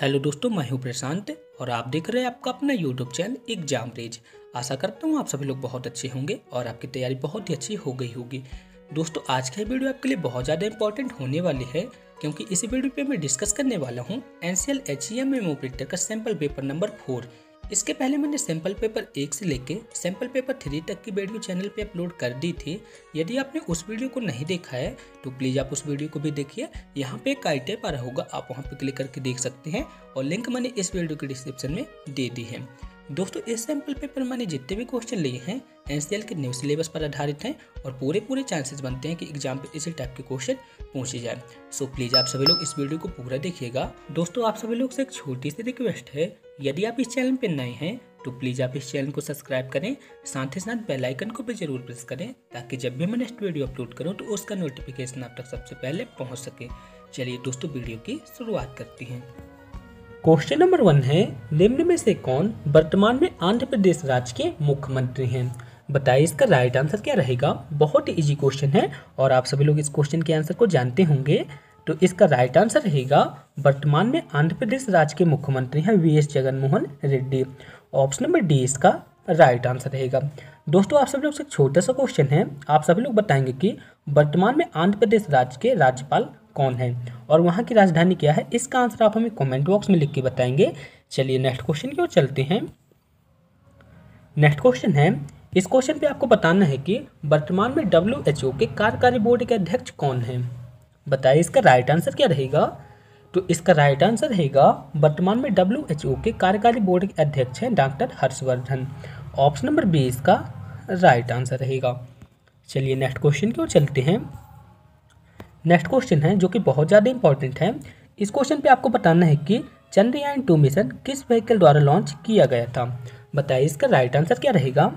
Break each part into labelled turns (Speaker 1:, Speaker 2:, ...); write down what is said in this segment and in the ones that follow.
Speaker 1: hello दोस्तों मैं हूं प्रशांत और आप देख रहे हैं आपका अपना यूट्यूब चैनल एग्जाम रेज आशा करता हूं आप सभी लोग बहुत अच्छे होंगे और आपकी तैयारी बहुत ही अच्छी हो गई होगी दोस्तों आज का वीडियो आपके लिए बहुत ज़्यादा इंपॉर्टेंट होने वाली है क्योंकि इस वीडियो पे मैं डिस्कस करने वाला हूँ N C L H E M का सैम्पल पेपर नंबर फोर इसके पहले मैंने सैंपल पेपर एक से लेके सैंपल पेपर थ्री तक की वीडियो चैनल पे अपलोड कर दी थी यदि आपने उस वीडियो को नहीं देखा है तो प्लीज़ आप उस वीडियो को भी देखिए यहाँ पे एक आई टेप आ रहा होगा आप वहाँ पे क्लिक करके देख सकते हैं और लिंक मैंने इस वीडियो के डिस्क्रिप्शन में दे दी है दोस्तों इस सैंपल पेपर मैंने जितने भी क्वेश्चन लिए हैं एन के न्यू सिलेबस पर आधारित हैं और पूरे पूरे चांसेस बनते हैं कि एग्जाम पे इसी टाइप के क्वेश्चन पूछे जाए सो so, प्लीज़ आप सभी लोग इस वीडियो को पूरा देखिएगा दोस्तों आप सभी लोग से एक छोटी सी रिक्वेस्ट है यदि आप इस चैनल पर नए हैं तो प्लीज़ आप इस चैनल को सब्सक्राइब करें साथ ही साथ बेलाइकन को भी जरूर प्रेस करें ताकि जब भी मैं नेक्स्ट वीडियो अपलोड करूँ तो उसका नोटिफिकेशन आप तक सबसे पहले पहुँच सके चलिए दोस्तों वीडियो की शुरुआत करती हैं क्वेश्चन नंबर वन है निम्न में से कौन वर्तमान में आंध्र प्रदेश राज्य के मुख्यमंत्री हैं बताइए इसका राइट आंसर क्या रहेगा बहुत ही ईजी क्वेश्चन है और आप सभी लोग इस क्वेश्चन के आंसर को जानते होंगे तो इसका राइट आंसर रहेगा वर्तमान में आंध्र प्रदेश राज्य के मुख्यमंत्री हैं V S Jaganmohan Reddy option number D इसका राइट आंसर रहेगा दोस्तों आप सभी लोग से छोटा सा क्वेश्चन है आप सभी लोग बताएंगे कि वर्तमान में आंध्र प्रदेश राज्य के राज्यपाल कौन है और वहाँ की राजधानी क्या है इसका आंसर आप हमें कॉमेंट बॉक्स में लिख के बताएंगे चलिए नेक्स्ट क्वेश्चन की ओर चलते हैं नेक्स्ट क्वेश्चन है इस क्वेश्चन पे आपको बताना है कि वर्तमान में डब्ल्यू के कार्यकारी बोर्ड के अध्यक्ष कौन हैं बताइए इसका राइट आंसर क्या रहेगा तो इसका राइट आंसर रहेगा वर्तमान में डब्ल्यू के कार्यकारी बोर्ड के अध्यक्ष हैं doctor Harshvardhan option number B इसका राइट आंसर रहेगा चलिए नेक्स्ट क्वेश्चन की ओर चलते हैं नेक्स्ट क्वेश्चन है जो कि बहुत ज़्यादा इंपॉर्टेंट है इस क्वेश्चन पे आपको बताना है कि चंद्रयान टू मिशन किस व्हीकल द्वारा लॉन्च किया गया था बताइए इसका राइट आंसर क्या रहेगा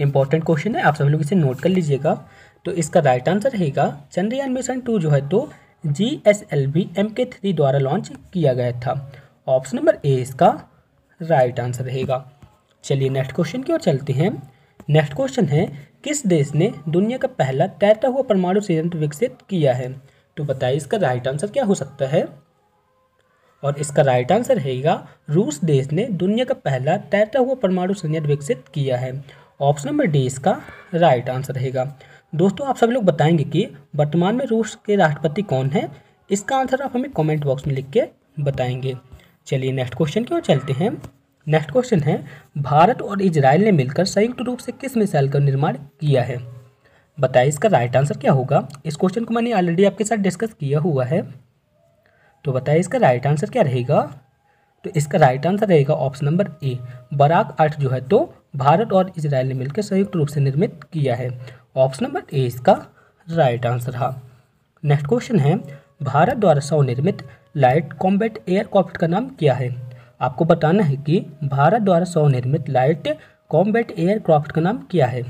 Speaker 1: इंपॉर्टेंट क्वेश्चन है आप सभी लोग इसे नोट कर लीजिएगा तो इसका राइट आंसर रहेगा चंद्रयान मिशन टू जो है तो G S L V M K three द्वारा लॉन्च किया गया था ऑप्शन नंबर ए इसका राइट आंसर रहेगा चलिए नेक्स्ट क्वेश्चन की ओर चलते हैं नेक्स्ट क्वेश्चन है किस देश ने दुनिया का पहला तैरता हुआ परमाणु संयंत्र विकसित किया है तो बताइए इसका राइट आंसर क्या हो सकता है और इसका राइट आंसर रहेगा रूस देश ने दुनिया का पहला तैरता हुआ परमाणु संयंत्र विकसित किया है ऑप्शन नंबर डी इसका राइट आंसर रहेगा दोस्तों आप सभी लोग बताएंगे कि वर्तमान में रूस के राष्ट्रपति कौन है इसका आंसर आप हमें कमेंट बॉक्स में लिख के बताएंगे चलिए नेक्स्ट क्वेश्चन की ओर चलते हैं नेक्स्ट क्वेश्चन है भारत और इजराइल ने मिलकर संयुक्त रूप से किस मिसाइल का निर्माण किया है बताइए इसका राइट आंसर क्या होगा इस क्वेश्चन को मैंने ऑलरेडी आपके साथ डिस्कस किया हुआ है तो बताइए इसका राइट आंसर क्या रहेगा तो इसका राइट आंसर रहेगा ऑप्शन नंबर ए बराक आठ जो है तो भारत और इसराइल ने मिलकर संयुक्त रूप से निर्मित किया है ऑप्शन नंबर ए इसका राइट आंसर रहा नेक्स्ट क्वेश्चन है भारत द्वारा स्वनिर्मित लाइट कॉम्बैट एयरक्राफ्ट का नाम क्या है आपको बताना है कि भारत द्वारा स्वनिर्मित लाइट कॉम्बैट एयरक्राफ्ट का नाम क्या है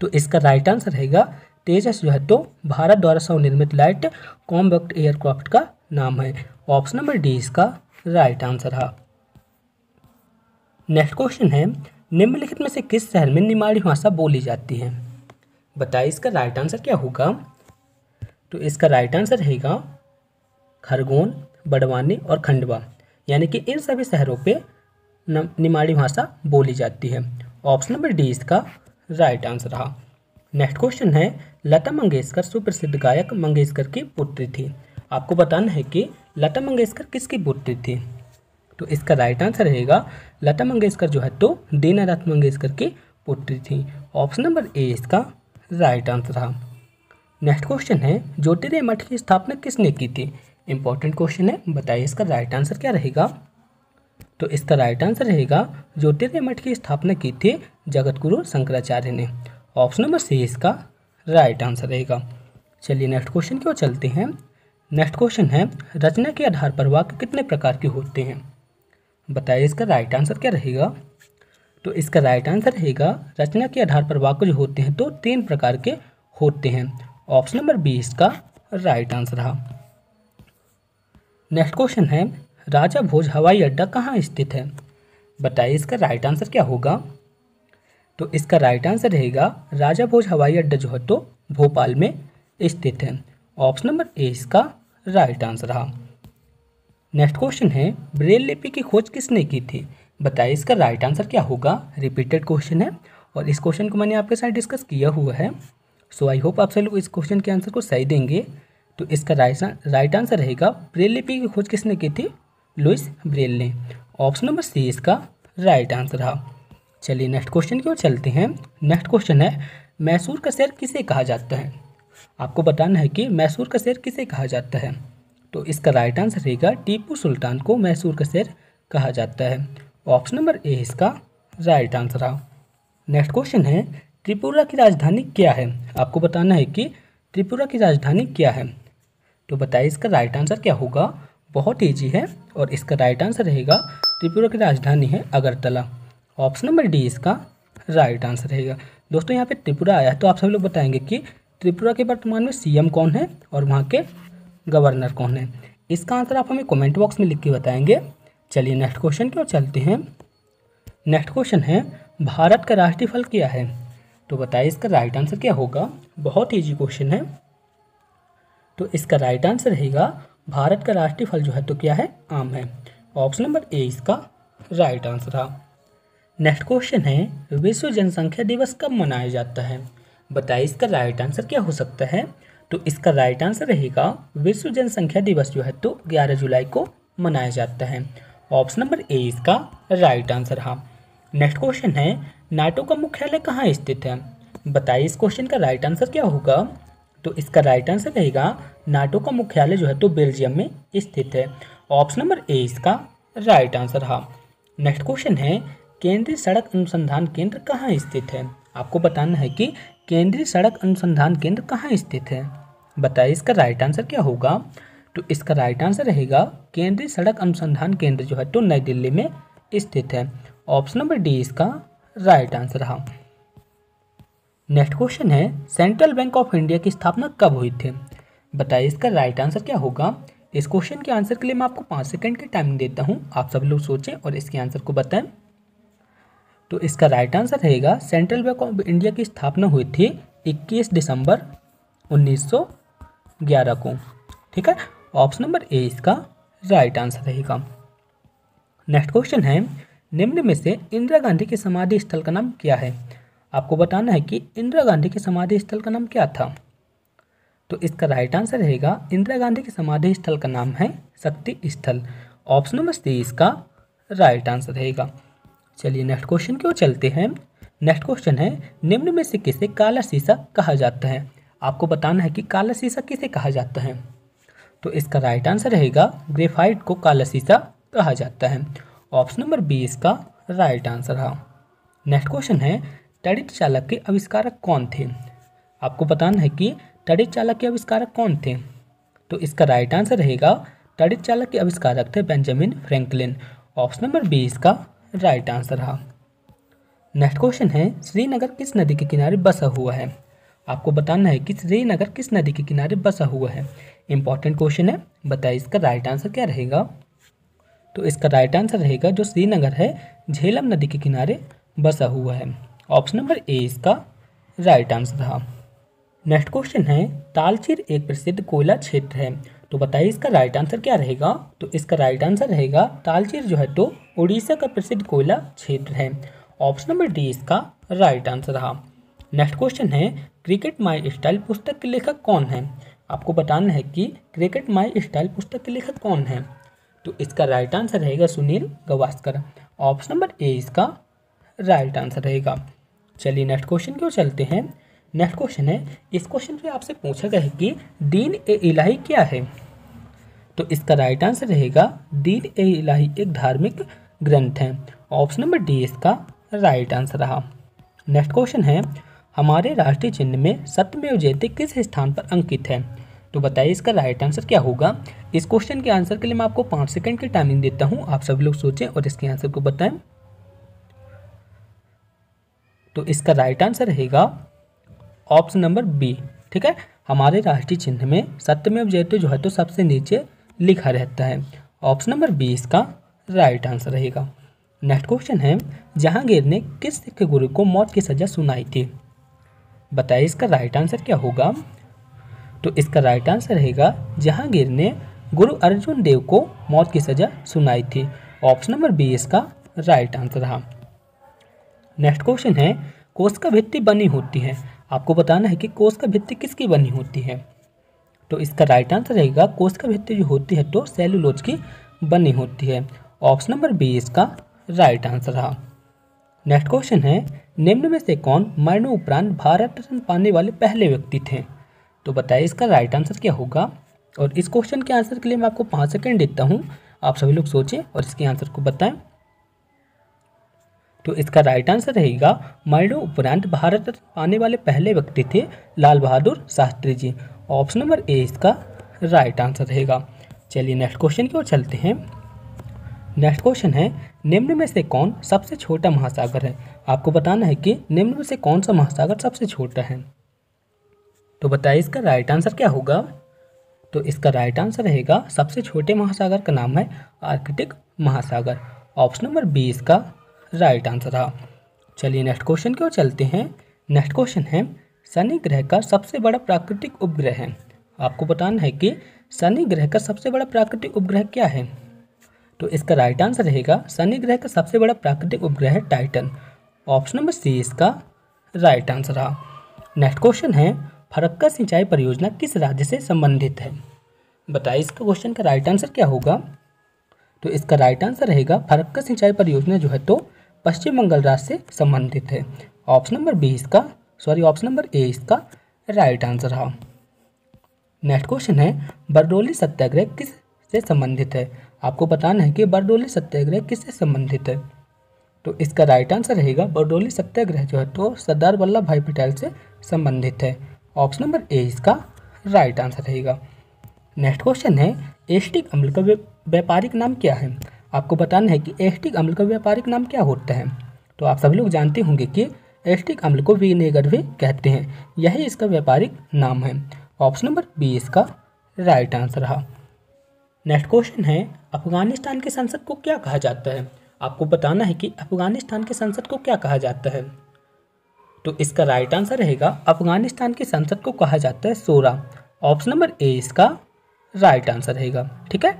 Speaker 1: तो इसका राइट आंसर रहेगा तेजस जो है तो भारत द्वारा स्वनिर्मित लाइट कॉम्बैक्ट एयरक्राफ्ट का नाम है ऑप्शन नंबर डी इसका राइट आंसर रहा नेक्स्ट क्वेश्चन है निम्नलिखित में से किस शहर में निमाड़ी भाषा बोली जाती है बताइए इसका राइट आंसर क्या होगा तो इसका राइट आंसर रहेगा खरगोन बड़वानी और खंडवा यानी कि इन सभी शहरों पे निमाड़ी भाषा बोली जाती है ऑप्शन नंबर डी इसका राइट आंसर रहा नेक्स्ट क्वेश्चन है लता मंगेशकर सुप्रसिद्ध गायक मंगेशकर की पुत्री थी आपको बताना है कि लता मंगेशकर किसकी पुत्री थी तो इसका राइट आंसर रहेगा लता मंगेशकर जो है तो दीनानाथ मंगेशकर की पुत्री थी ऑप्शन नंबर ए इसका राइट आंसर रहा नेक्स्ट क्वेश्चन है ज्योतिर्य मठ की स्थापना किसने की थी इंपॉर्टेंट क्वेश्चन है बताइए इसका राइट आंसर क्या रहेगा तो इसका राइट आंसर रहेगा ज्योतिर्य मठ की स्थापना की थी जगत गुरु शंकराचार्य ने ऑप्शन नंबर सी इसका राइट आंसर रहेगा चलिए नेक्स्ट क्वेश्चन की ओर चलते हैं नेक्स्ट क्वेश्चन है रचना के आधार पर वाक्य कितने प्रकार के होते हैं बताइए इसका राइट आंसर क्या रहेगा तो इसका राइट आंसर रहेगा रचना के आधार पर वाक्य जो होते हैं तो तीन प्रकार के होते हैं ऑप्शन नंबर बी इसका राइट आंसर रहा नेक्स्ट क्वेश्चन है राजा भोज हवाई अड्डा कहाँ स्थित है बताइए इसका राइट आंसर क्या होगा तो इसका राइट आंसर रहेगा राजा भोज हवाई अड्डा जो है तो भोपाल में स्थित है ऑप्शन नंबर ए इसका राइट आंसर रहा नेक्स्ट क्वेश्चन है ब्रेल लिपि की खोज किसने की थी बताइए इसका राइट आंसर क्या होगा रिपीटेड क्वेश्चन है और इस क्वेश्चन को मैंने आपके साथ डिस्कस किया हुआ है सो आई होप आप सभी लोग इस क्वेश्चन के आंसर को सही देंगे तो इसका राइट आंसर रहेगा ब्रेल लिपि की खोज किसने की थी लुइस ब्रेल ने ऑप्शन नंबर सी इसका राइट आंसर रहा चलिए नेक्स्ट क्वेश्चन की ओर चलते हैं नेक्स्ट क्वेश्चन है मैसूर का शहर किसे कहा जाता है आपको बताना है कि मैसूर का शहर किसे कहा जाता है तो इसका राइट आंसर रहेगा टीपू सुल्तान को मैसूर का शेर कहा जाता है ऑप्शन नंबर ए इसका राइट आंसर आ नेक्स्ट क्वेश्चन है त्रिपुरा की राजधानी क्या है आपको बताना है कि त्रिपुरा की राजधानी क्या है तो बताइए इसका राइट आंसर क्या होगा बहुत ईजी है और इसका राइट आंसर रहेगा त्रिपुरा की राजधानी है अगरतला ऑप्शन नंबर डी इसका राइट आंसर रहेगा दोस्तों यहाँ पे त्रिपुरा आया है तो आप सभी लोग बताएंगे कि त्रिपुरा के वर्तमान में सीएम कौन है और वहाँ के गवर्नर कौन है इसका आंसर आप हमें कमेंट बॉक्स में लिख के बताएंगे चलिए नेक्स्ट क्वेश्चन की ओर चलते हैं नेक्स्ट क्वेश्चन है भारत का राष्ट्रीय फल क्या है तो बताइए इसका राइट आंसर क्या होगा बहुत ईजी क्वेश्चन है तो इसका राइट आंसर रहेगा भारत का राष्ट्रीय फल जो है तो क्या है आम है ऑप्शन नंबर ए इसका राइट आंसर रहा नेक्स्ट क्वेश्चन है विश्व जनसंख्या दिवस कब मनाया जाता है बताइए इसका राइट आंसर क्या हो सकता है तो इसका राइट आंसर रहेगा विश्व जनसंख्या दिवस जो है तो 11 जुलाई को मनाया जाता है ऑप्शन नंबर ए इसका राइट आंसर हाँ नेक्स्ट क्वेश्चन है नाटो का मुख्यालय कहाँ स्थित है बताइए इस क्वेश्चन का राइट आंसर क्या होगा तो इसका राइट आंसर रहेगा नाटो का मुख्यालय जो है तो बेल्जियम में स्थित है ऑप्शन नंबर ए इसका राइट आंसर हाँ नेक्स्ट क्वेश्चन है केंद्रीय सड़क अनुसंधान केंद्र कहाँ स्थित है आपको बताना है कि केंद्रीय सड़क अनुसंधान केंद्र कहाँ स्थित है बताइए इसका राइट आंसर क्या होगा तो इसका राइट आंसर रहेगा केंद्रीय सड़क अनुसंधान केंद्र जो है तो नई दिल्ली में स्थित है ऑप्शन नंबर डी इसका राइट आंसर रहा नेक्स्ट क्वेश्चन है सेंट्रल बैंक ऑफ इंडिया की स्थापना कब हुई थी बताइए इसका राइट आंसर क्या होगा इस क्वेश्चन के आंसर के लिए मैं आपको पाँच सेकंड की टाइम देता हूँ आप सब लोग सोचें और इसके आंसर को बताएं तो इसका राइट आंसर रहेगा सेंट्रल बैंक ऑफ इंडिया की स्थापना हुई थी 21 दिसंबर सौ ग्यारह को ठीक है ऑप्शन नंबर ए इसका राइट आंसर रहेगा नेक्स्ट क्वेश्चन है निम्न में से इंदिरा गांधी के समाधि स्थल का नाम क्या है आपको बताना है कि इंदिरा गांधी के समाधि स्थल का नाम क्या था तो इसका राइट आंसर रहेगा इंदिरा गांधी के समाधि स्थल का नाम है शक्ति स्थल ऑप्शन नंबर सी इसका राइट आंसर रहेगा चलिए नेक्स्ट क्वेश्चन की ओर चलते हैं नेक्स्ट क्वेश्चन है निम्न में से किसे काला शीशा कहा जाता है आपको बताना है कि काला शीशा किसे कहा जाता है तो इसका राइट आंसर रहेगा ग्रेफाइट को काला शीशा कहा जाता है ऑप्शन नंबर बी इसका राइट आंसर है नेक्स्ट क्वेश्चन है तड़ित चालक के आविष्कारक कौन थे आपको बताना है कि तड़ित चालक के आविष्कारक कौन थे तो इसका राइट आंसर रहेगा तड़ित चालक के आविष्कारक थे Benjamin Franklin option number B इसका राइट आंसर है नेक्स्ट क्वेश्चन है श्रीनगर किस नदी के किनारे बसा हुआ है आपको बताना है कि श्रीनगर किस नदी के किनारे बसा हुआ है इंपॉर्टेंट क्वेश्चन है बताइए इसका राइट आंसर क्या रहेगा तो इसका राइट आंसर रहेगा जो श्रीनगर है झेलम नदी के किनारे बसा हुआ है ऑप्शन नंबर ए इसका राइट आंसर रहा नेक्स्ट क्वेश्चन है तालचीर एक प्रसिद्ध कोयला क्षेत्र है तो बताइए इसका राइट आंसर क्या रहेगा तो इसका राइट आंसर रहेगा तालचीर जो है तो उड़ीसा का प्रसिद्ध कोयला क्षेत्र है ऑप्शन नंबर डी इसका राइट आंसर रहा नेक्स्ट क्वेश्चन है क्रिकेट माई स्टाइल पुस्तक के लेखक कौन है आपको बताना है कि क्रिकेट माई स्टाइल पुस्तक के लेखक कौन है तो इसका राइट आंसर रहेगा Sunil Gavaskar option number A इसका राइट आंसर रहेगा चलिए नेक्स्ट क्वेश्चन की ओर चलते हैं नेक्स्ट क्वेश्चन है इस क्वेश्चन पे आपसे पूछा गया है कि दीन ए इलाही क्या है तो इसका राइट आंसर रहेगा दीन ए इलाही एक धार्मिक ग्रंथ है ऑप्शन नंबर डी इसका राइट आंसर रहा नेक्स्ट क्वेश्चन है हमारे राष्ट्रीय चिन्ह में सत्यमेव जयते किस स्थान पर अंकित है तो बताइए इसका राइट आंसर क्या होगा इस क्वेश्चन के आंसर के लिए मैं आपको पाँच सेकंड की टाइमिंग देता हूँ आप सभी लोग सोचें और इसके आंसर को बताएं तो इसका राइट आंसर रहेगा ऑप्शन नंबर बी ठीक है हमारे राष्ट्रीय चिन्ह में सत्यमेव जयते जो है तो सबसे नीचे लिखा रहता है ऑप्शन नंबर बी इसका राइट आंसर रहेगा नेक्स्ट क्वेश्चन है जहांगीर ने किस सिख गुरु को मौत की सज़ा सुनाई थी बताइए इसका राइट आंसर क्या होगा तो इसका राइट आंसर रहेगा जहांगीर ने गुरु अर्जुन देव को मौत की सज़ा सुनाई थी ऑप्शन नंबर बी इसका राइट आंसर रहा नेक्स्ट क्वेश्चन है कोश का भित्ति बनी होती है आपको बताना है कि कोष का भित्ति किसकी बनी होती है तो इसका राइट आंसर रहेगा कोश का भित्ति जो होती है तो सेलुलोज की बनी होती है ऑप्शन नंबर बी इसका राइट आंसर रहा नेक्स्ट क्वेश्चन है निम्न में से कौन मरणो उपरांत भारत रत्न पाने वाले पहले व्यक्ति थे तो बताइए इसका राइट आंसर क्या होगा और इस क्वेश्चन के आंसर के लिए मैं आपको पाँच सेकेंड देता हूँ आप सभी लोग सोचें और इसके आंसर को बताएं तो इसका राइट आंसर रहेगा मरणो उपरांत भारत रत्न पाने वाले पहले व्यक्ति थे Lal Bahadur Shastri ji option number A इसका राइट आंसर रहेगा चलिए नेक्स्ट क्वेश्चन की ओर चलते हैं नेक्स्ट क्वेश्चन है निम्न में से कौन सबसे छोटा महासागर है आपको बताना है कि निम्न में से कौन सा महासागर सबसे छोटा है तो बताइए इसका राइट आंसर क्या होगा तो इसका राइट आंसर रहेगा सबसे छोटे महासागर का नाम है आर्कटिक महासागर ऑप्शन नंबर बी इसका राइट आंसर था चलिए नेक्स्ट क्वेश्चन की ओर चलते हैं नेक्स्ट क्वेश्चन है शनि ग्रह का सबसे बड़ा प्राकृतिक उपग्रह है आपको बताना है कि शनि ग्रह का सबसे बड़ा प्राकृतिक उपग्रह क्या है तो इसका राइट आंसर रहेगा शनि ग्रह का सबसे बड़ा प्राकृतिक उपग्रह है टाइटन ऑप्शन नंबर सी इसका राइट आंसर रहा नेक्स्ट क्वेश्चन है फरक्का सिंचाई परियोजना किस राज्य से संबंधित है बताइए इसका क्वेश्चन का राइट आंसर क्या होगा तो इसका राइट आंसर रहेगा फरक्का सिंचाई परियोजना जो है तो पश्चिम बंगाल राज्य से संबंधित है ऑप्शन नंबर बी इसका सॉरी ऑप्शन नंबर ए इसका राइट आंसर रहा नेक्स्ट क्वेश्चन है बरडोली सत्याग्रह किस से संबंधित है आपको बताना है कि बरडोली सत्याग्रह किससे संबंधित है तो इसका राइट आंसर रहेगा बरडोली सत्याग्रह जो है तो सरदार वल्लभ भाई पटेल से संबंधित है ऑप्शन नंबर ए इसका राइट आंसर रहेगा नेक्स्ट क्वेश्चन है एस्टिक अम्ल का व्यापारिक नाम क्या है आपको बताना है कि एस्टिक अम्ल का व्यापारिक नाम क्या होता है तो आप सभी लोग जानते होंगे कि एस्टिक अम्ल को विनेगर भी कहते हैं यही इसका व्यापारिक नाम है ऑप्शन नंबर बी इसका राइट आंसर रहा नेक्स्ट क्वेश्चन है अफगानिस्तान के संसद को क्या कहा जाता है आपको बताना है कि अफगानिस्तान के संसद को क्या कहा जाता है तो इसका राइट आंसर रहेगा अफगानिस्तान की संसद को कहा जाता है सोरा ऑप्शन नंबर ए इसका राइट आंसर रहेगा ठीक है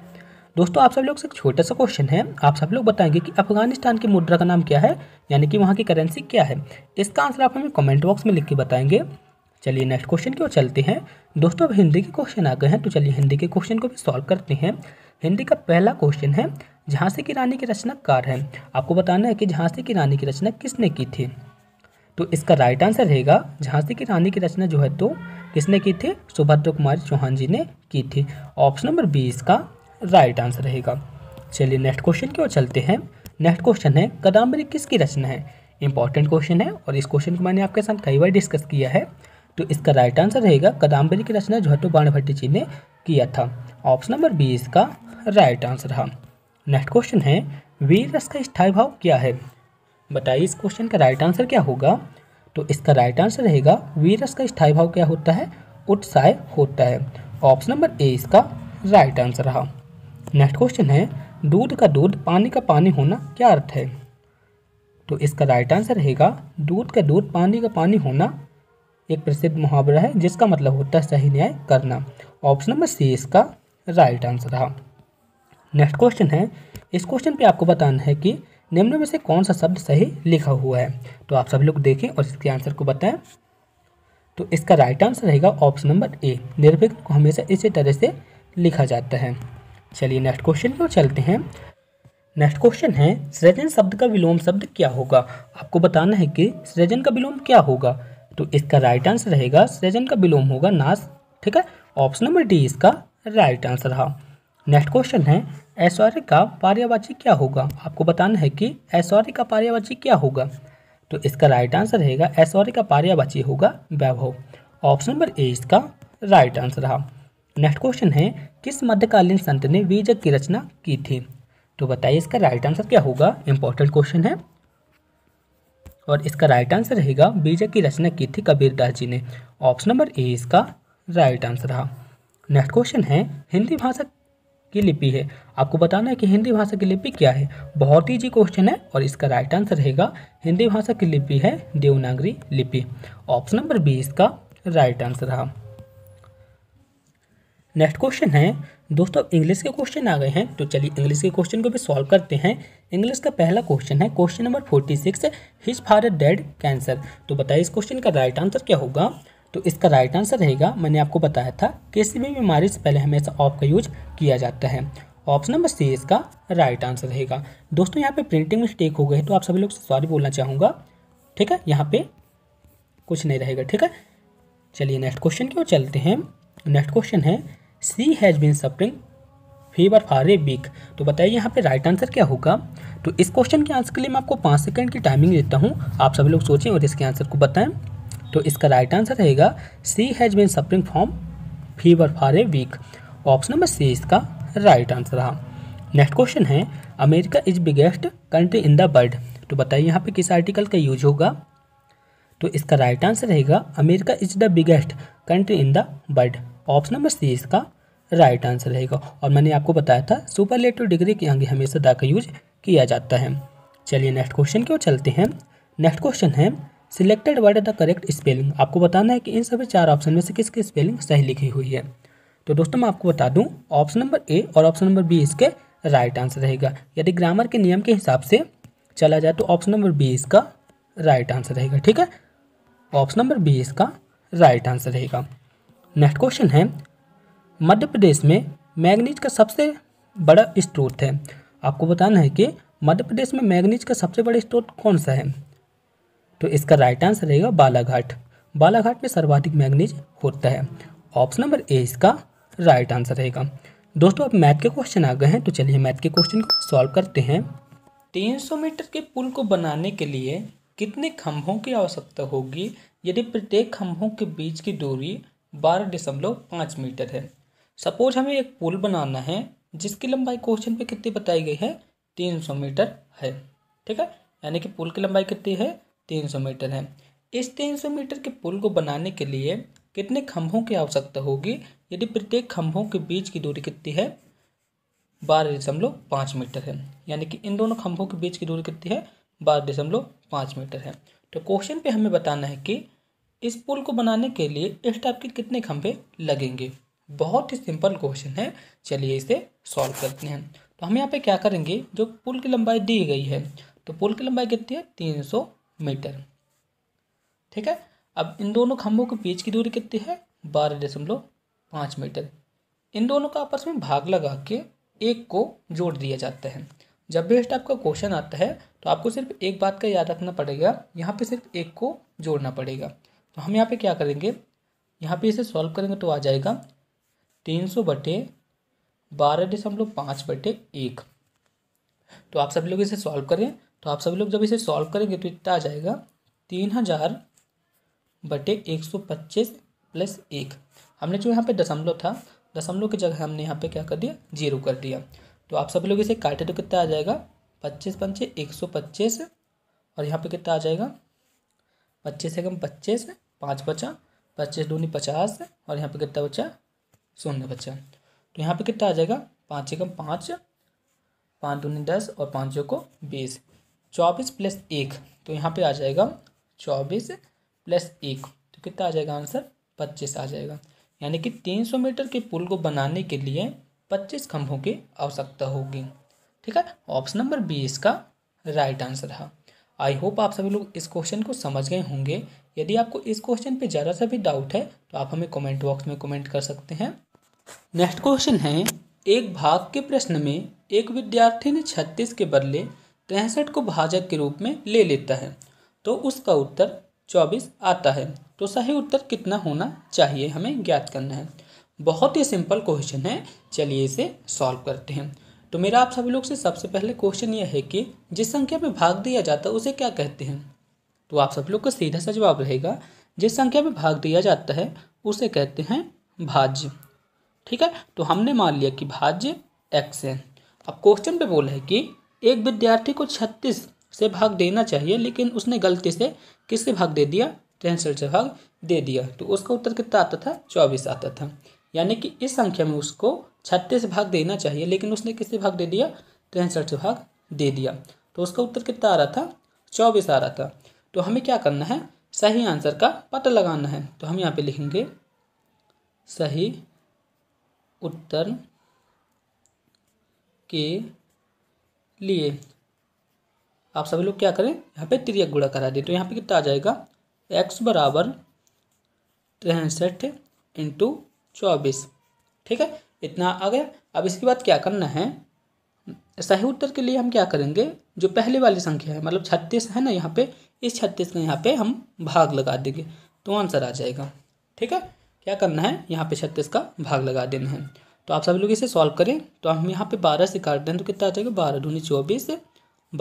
Speaker 1: दोस्तों आप सब लोग से छोटा सा क्वेश्चन है आप सब लोग बताएंगे कि अफगानिस्तान की मुद्रा का नाम क्या है यानी कि वहाँ की करेंसी क्या है इसका आंसर आप हमें कमेंट बॉक्स में लिख के बताएंगे चलिए नेक्स्ट क्वेश्चन की ओर चलते हैं दोस्तों अब हिंदी के क्वेश्चन आ गए हैं तो चलिए हिंदी के क्वेश्चन को भी सॉल्व करते हैं हिंदी का पहला क्वेश्चन है झांसी की रानी की रचना कार है आपको बताना है कि झांसी की रानी की रचना किसने की थी तो इसका राइट आंसर रहेगा झांसी की रानी की रचना जो है तो किसने की थी सुभद्र कुमारी चौहान जी ने की थी ऑप्शन नंबर बी इसका राइट आंसर रहेगा चलिए नेक्स्ट क्वेश्चन की ओर चलते हैं नेक्स्ट क्वेश्चन है कादम्बरी किसकी रचना है इंपॉर्टेंट क्वेश्चन है और इस क्वेश्चन को मैंने आपके साथ कई बार डिस्कस किया है तो इसका राइट आंसर रहेगा कदम्बरी की रचना झटो बाणभट्टी जी ने किया था ऑप्शन नंबर बी इसका राइट आंसर रहा नेक्स्ट क्वेश्चन है वीर रस का स्थायी भाव क्या है बताइए इस क्वेश्चन का राइट आंसर क्या होगा तो इसका राइट आंसर रहेगा वीर रस का स्थायी भाव क्या होता है उत्साह होता है ऑप्शन नंबर ए इसका राइट आंसर रहा नेक्स्ट क्वेश्चन है दूध का दूध पानी का पानी होना क्या अर्थ है तो इसका राइट आंसर रहेगा दूध का दूध पानी का पानी होना एक प्रसिद्ध मुहावरा है जिसका मतलब होता है सही न्याय करना ऑप्शन नंबर सी इसका राइट आंसर रहा नेक्स्ट क्वेश्चन है इस क्वेश्चन पे आपको बताना है कि निम्न में से कौन सा शब्द सही लिखा हुआ है तो आप सब लोग देखें और इसके आंसर को बताएं तो इसका राइट आंसर रहेगा ऑप्शन नंबर ए निर्भिक को हमेशा इसी तरह से लिखा जाता है चलिए नेक्स्ट क्वेश्चन की ओर चलते हैं नेक्स्ट क्वेश्चन है सृजन शब्द का विलोम शब्द क्या होगा आपको बताना है कि सृजन का विलोम क्या होगा तो इसका राइट आंसर रहेगा सृजन का विलोम होगा नाश ठीक है ऑप्शन नंबर डी इसका राइट आंसर रहा नेक्स्ट क्वेश्चन है ऐश्वर्य का पर्यावाची क्या होगा आपको बताना है कि ऐश्वर्य का पर्यावाची क्या होगा तो इसका राइट आंसर रहेगा ऐश्वर्य का पर्यावाची होगा वैभव ऑप्शन नंबर ए इसका राइट आंसर रहा नेक्स्ट क्वेश्चन है किस मध्यकालीन संत ने बीजक की रचना की थी तो बताइए इसका राइट आंसर क्या होगा इंपॉर्टेंट क्वेश्चन है और इसका राइट आंसर रहेगा बीजा की रचना की थी कबीरदास जी ने ऑप्शन नंबर ए इसका राइट आंसर रहा नेक्स्ट क्वेश्चन है हिंदी भाषा की लिपि है आपको बताना है कि हिंदी भाषा की लिपि क्या है बहुत ही जी क्वेश्चन है और इसका राइट आंसर रहेगा हिंदी भाषा की लिपि है देवनागरी लिपि ऑप्शन नंबर बी इसका राइट आंसर रहा नेक्स्ट क्वेश्चन है दोस्तों अब इंग्लिश के क्वेश्चन आ गए हैं तो चलिए इंग्लिश के क्वेश्चन को भी सॉल्व करते हैं इंग्लिश का पहला क्वेश्चन है question number forty six his father dead cancer तो बताइए इस क्वेश्चन का राइट आंसर क्या होगा तो इसका राइट आंसर रहेगा मैंने आपको बताया था किसी भी बीमारी से पहले हमेशा ऑफ का यूज किया जाता है ऑप्शन नंबर सी इसका राइट आंसर रहेगा दोस्तों यहाँ पे प्रिंटिंग मिस्टेक हो गए तो आप सभी लोग सॉरी बोलना चाहूँगा ठीक है यहाँ पे कुछ नहीं रहेगा ठीक है चलिए नेक्स्ट क्वेश्चन की ओर चलते हैं नेक्स्ट क्वेश्चन है she has been suffering fever for a week तो बताइए यहाँ पे राइट आंसर क्या होगा तो इस क्वेश्चन के आंसर के लिए मैं आपको पाँच सेकंड की टाइमिंग देता हूँ आप सभी लोग सोचें और इसके आंसर को बताएं तो इसका राइट आंसर रहेगा she has been suffering from fever for a week option number C इसका राइट आंसर रहा नेक्स्ट क्वेश्चन है America is biggest country in the world तो बताइए यहाँ पे किस आर्टिकल का यूज होगा तो इसका राइट आंसर रहेगा America is the biggest country in the world option number C इसका राइट आंसर रहेगा और मैंने आपको बताया था सुपरलेटिव डिग्री के आगे हमेशा दा का यूज किया जाता है चलिए नेक्स्ट क्वेश्चन की ओर चलते हैं नेक्स्ट क्वेश्चन है selected word the correct spelling आपको बताना है कि इन सभी चार ऑप्शन में से किसकी स्पेलिंग सही लिखी हुई है तो दोस्तों मैं आपको बता दूं ऑप्शन नंबर ए और ऑप्शन नंबर बी इसके राइट आंसर रहेगा यदि ग्रामर के नियम के हिसाब से चला जाए तो ऑप्शन नंबर बी इसका राइट आंसर रहेगा ठीक है ऑप्शन नंबर बी इसका राइट आंसर रहेगा नेक्स्ट क्वेश्चन है मध्य प्रदेश में मैग्नीज का सबसे बड़ा स्त्रोत है आपको बताना है कि मध्य प्रदेश में मैग्नीज का सबसे बड़ा स्त्रोत कौन सा है तो इसका राइट आंसर रहेगा बालाघाट बालाघाट में सर्वाधिक मैग्नीज होता है ऑप्शन नंबर ए इसका राइट आंसर रहेगा दोस्तों अब मैथ के क्वेश्चन आ गए हैं तो चलिए मैथ के क्वेश्चन को सॉल्व करते हैं 300 मीटर के पुल को बनाने के लिए कितने खंभों की आवश्यकता होगी यदि प्रत्येक खंभों के बीच की दूरी बारह दशमलव पाँच मीटर है सपोज हमें एक पुल बनाना है जिसकी लंबाई क्वेश्चन पे कितनी बताई गई है तीन सौ मीटर है ठीक है यानी कि पुल की लंबाई कितनी है तीन सौ मीटर है इस तीन सौ मीटर के पुल को बनाने के लिए कितने खंभों की आवश्यकता होगी यदि प्रत्येक खंभों के बीच की दूरी कितनी है बारह दशमलव पाँच मीटर है यानी कि इन दोनों खंभों के बीच की दूरी कितनी है बारह दशमलव पाँच मीटर है तो क्वेश्चन पे हमें बताना है कि इस पुल को बनाने के लिए इस टाइप के कितने खंभे लगेंगे बहुत ही सिंपल क्वेश्चन है चलिए इसे सॉल्व करते हैं तो हम यहाँ पे क्या करेंगे जो पुल की लंबाई दी गई है तो पुल की लंबाई कितनी है तीन सौ मीटर ठीक है अब इन दोनों खंभों के बीच की दूरी कितनी है बारह दशमलव पाँच मीटर इन दोनों का आपस में भाग लगा के एक को जोड़ दिया जाता है जब बेस्ट आपका क्वेश्चन आता है तो आपको सिर्फ एक बात का याद रखना पड़ेगा यहाँ पे सिर्फ एक को जोड़ना पड़ेगा तो हम यहाँ पे क्या करेंगे यहाँ पे इसे सॉल्व करेंगे तो आ जाएगा तीन सौ बटे बारह दशमलव पाँच बटे एक तो आप सभी लोग इसे सॉल्व करें तो आप सभी लोग जब इसे सॉल्व करेंगे तो इतना आ जाएगा तीन हज़ार बटे एक सौ पच्चीस प्लस एक हमने जो यहाँ पे दशमलव था दशमलव की जगह हमने यहाँ पे क्या कर दिया जीरो कर दिया तो आप सभी लोग इसे काटे तो कितना आ जाएगा पच्चीस पंचे एक सौ पच्चीस और यहाँ पे कितना आ जाएगा पच्चीस एकम पच्चीस पाँच बचा पच्चीस दूनी पचास और यहाँ पे कितना बचा शून्य बच्चा तो यहाँ पे कितना आ जाएगा पाँच एकम पाँच पाँच दून दस और पाँच को बीस चौबीस प्लस एक तो यहाँ पे आ जाएगा चौबीस प्लस एक तो कितना आ जाएगा आंसर पच्चीस आ जाएगा यानी कि तीन सौ मीटर के पुल को बनाने के लिए पच्चीस खंभों की आवश्यकता होगी ठीक है ऑप्शन नंबर बी इसका राइट आंसर है आई होप आप सभी लोग इस क्वेश्चन को समझ गए होंगे यदि आपको इस क्वेश्चन पे ज़्यादा सा भी डाउट है तो आप हमें कमेंट बॉक्स में कमेंट कर सकते हैं नेक्स्ट क्वेश्चन है एक भाग के प्रश्न में एक विद्यार्थी ने छत्तीस के बदले तिरसठ को भाजक के रूप में ले लेता है तो उसका उत्तर चौबीस आता है तो सही उत्तर कितना होना चाहिए हमें ज्ञात करना है बहुत ही सिंपल क्वेश्चन है चलिए इसे सॉल्व करते हैं तो मेरा आप सभी लोग से सबसे पहले क्वेश्चन यह है कि जिस संख्या में भाग दिया जाता है उसे क्या कहते हैं तो आप सब लोग का सीधा सा जवाब रहेगा जिस संख्या में भाग दिया जाता है उसे कहते हैं भाज्य ठीक है तो हमने मान लिया कि भाज्य एक्स है अब क्वेश्चन पे बोला है कि एक विद्यार्थी को छत्तीस से भाग देना चाहिए लेकिन उसने गलती से किससे भाग दे दिया टेंसर से भाग दे दिया तो उसका उत्तर कितना आता था चौबीस आता था यानी कि इस संख्या में उसको छत्तीस भाग देना चाहिए लेकिन उसने किससे भाग दे दिया तिरसठ से भाग दे दिया तो उसका उत्तर कितना आ रहा था चौबीस आ रहा था तो हमें क्या करना है सही आंसर का पता लगाना है तो हम यहाँ पे लिखेंगे सही उत्तर के लिए आप सभी लोग क्या करें यहाँ पे त्रिय गुड़ा करा दें तो यहाँ पे कितना आ जाएगा एक्स बराबर तिरसठ इंटू चौबीस ठीक है इतना आ गया अब इसके बाद क्या करना है सही उत्तर के लिए हम क्या करेंगे जो पहले वाली संख्या है मतलब छत्तीस है ना यहाँ पे इस छत्तीस का यहाँ पे हम भाग लगा देंगे तो आंसर आ जाएगा ठीक है क्या करना है यहाँ पे छत्तीस का भाग लगा देना है तो आप सभी लोग इसे सॉल्व करें तो हम यहाँ पे बारह से काट दें तो कितना आ जाएगा बारह दूनी चौबीस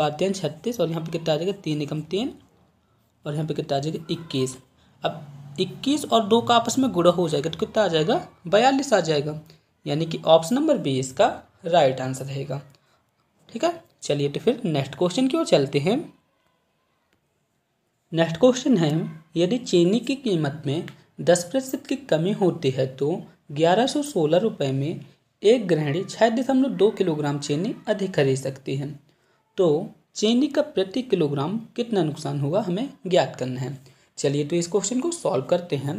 Speaker 1: बारह तीन छत्तीस और यहाँ पर कितना आ जाएगा तीन एकम तीन और यहाँ पर कितना आ जाएगा इक्कीस अब इक्कीस और दो का आपस में गुड़ा हो जाएगा तो कितना आ जाएगा बयालीस आ जाएगा यानी कि ऑप्शन नंबर बी इसका राइट आंसर रहेगा ठीक है चलिए तो फिर नेक्स्ट क्वेश्चन की ओर चलते हैं नेक्स्ट क्वेश्चन है यदि चीनी की कीमत में दस प्रतिशत की कमी होती है तो ग्यारह सौ सोलह रुपये में एक ग्रहणी छः दशमलव दो किलोग्राम चीनी अधिक खरीद सकती है तो चीनी का प्रति किलोग्राम कितना नुकसान हुआ हमें ज्ञात करना है चलिए तो इस क्वेश्चन को सॉल्व करते हैं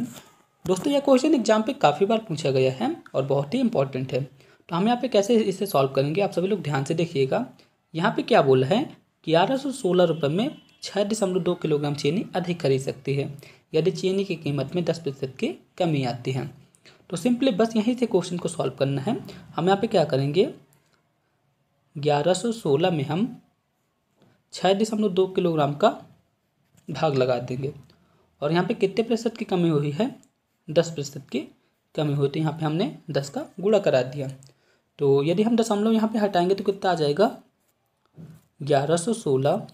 Speaker 1: दोस्तों यह क्वेश्चन एग्जाम पे काफ़ी बार पूछा गया है और बहुत ही इंपॉर्टेंट है तो हम यहाँ पे कैसे इसे सॉल्व करेंगे आप सभी लोग ध्यान से देखिएगा यहाँ पे क्या बोला है ग्यारह सौ सोलह रुपये में छः दशमलव दो किलोग्राम चीनी अधिक खरीद सकती है यदि चीनी की कीमत में दस प्रतिशत की कमी आती है तो सिंपली बस यहीं से क्वेश्चन को सॉल्व करना है हम यहाँ पे क्या करेंगे ग्यारह सौ सोलह में हम छः दशमलव दो किलोग्राम का भाग लगा देंगे और यहाँ पे कितने प्रतिशत की कमी हुई है दस प्रतिशत की कमी होती तो है यहाँ पे हमने दस का गुणा करा दिया तो यदि हम दशमलव यहाँ पे हटाएंगे तो कितना आ जाएगा ग्यारह सौ सोलह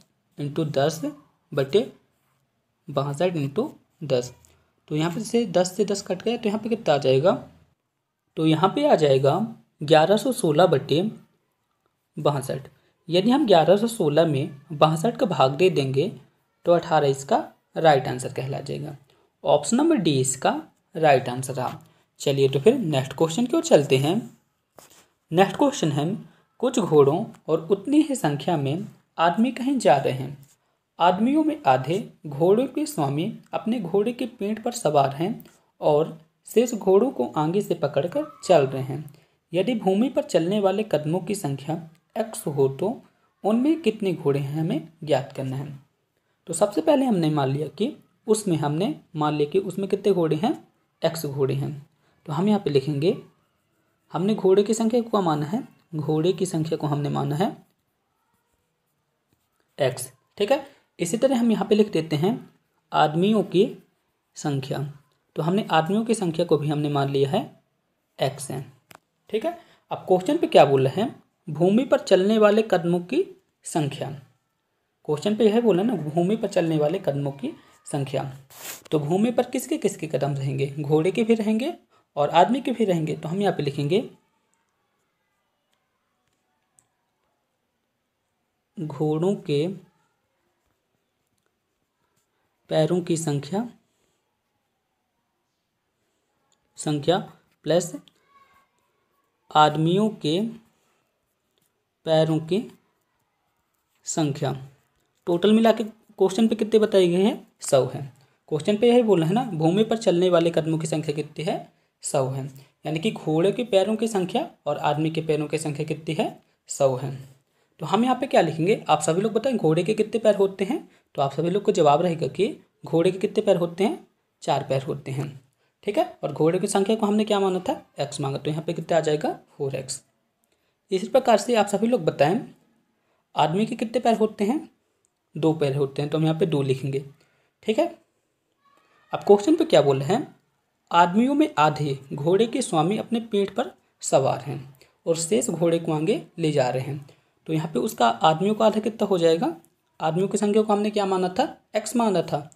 Speaker 1: इंटू दस बटे बासठ इंटू दस तो यहाँ पे से दस से दस कट गया तो यहाँ पे कितना आ जाएगा तो यहाँ पे आ जाएगा ग्यारह सौ सोलह बटे बासठ यदि हम ग्यारह सौ सोलह में बासठ का भाग दे देंगे तो अठारह इसका राइट आंसर कहला जाएगा ऑप्शन नंबर डी इसका राइट आंसर रहा चलिए तो फिर नेक्स्ट क्वेश्चन की ओर चलते हैं नेक्स्ट क्वेश्चन है कुछ घोड़ों और उतनी ही संख्या में आदमी कहीं जा रहे हैं आदमियों में आधे घोड़ों के स्वामी अपने घोड़े के पेट पर सवार हैं और शेष घोड़ों को आगे से पकड़कर चल रहे हैं यदि भूमि पर चलने वाले कदमों की संख्या एक्स हो तो उनमें कितने घोड़े हैं हमें ज्ञात करना है तो सबसे पहले हमने मान लिया कि उसमें हमने मान लिया कि उसमें कितने घोड़े हैं एक्स घोड़े हैं तो हम यहाँ पे लिखेंगे हमने घोड़े की संख्या को माना है घोड़े की संख्या को हमने माना है एक्स ठीक है इसी तरह हम यहाँ पे लिख देते हैं आदमियों की संख्या तो हमने आदमियों की संख्या को भी हमने मान लिया है एक्स है ठीक है अब क्वेश्चन पे क्या बोल रहे हैं भूमि पर चलने वाले कदमों की संख्या क्वेश्चन पे यह बोला ना भूमि पर चलने वाले कदमों की संख्या तो भूमि पर किसके किसके कदम रहेंगे घोड़े के भी रहेंगे और आदमी के भी रहेंगे तो हम यहाँ पे लिखेंगे घोड़ों के पैरों की संख्या संख्या प्लस आदमियों के पैरों की संख्या टोटल मिला के क्वेश्चन पे कितने बताए गए हैं सौ है क्वेश्चन पे यही बोलना है ना भूमि पर चलने वाले कदमों की संख्या कितनी है सौ है यानी कि घोड़े के पैरों की संख्या और आदमी के पैरों की संख्या कितनी है सौ है तो हम यहाँ पे क्या लिखेंगे आप सभी लोग बताएं घोड़े के कितने पैर होते हैं तो आप सभी लोग को जवाब रहेगा कि घोड़े के कितने पैर होते हैं चार पैर होते हैं ठीक है और घोड़े की संख्या को हमने क्या माना था एक्स मांगा तो यहाँ पे कितना आ जाएगा फोर एक्स इसी प्रकार से आप सभी लोग बताएं आदमी के कितने पैर होते हैं दो पैर होते हैं तो हम यहाँ पे दो लिखेंगे ठीक है अब क्वेश्चन पे क्या बोल रहे हैं आदमियों में आधे घोड़े के स्वामी अपने पेट पर सवार हैं और शेष घोड़े को आगे ले जा रहे हैं तो यहाँ पे उसका आदमियों का आधा कितना हो जाएगा आदमियों की संख्या को हमने क्या माना था एक्स माना था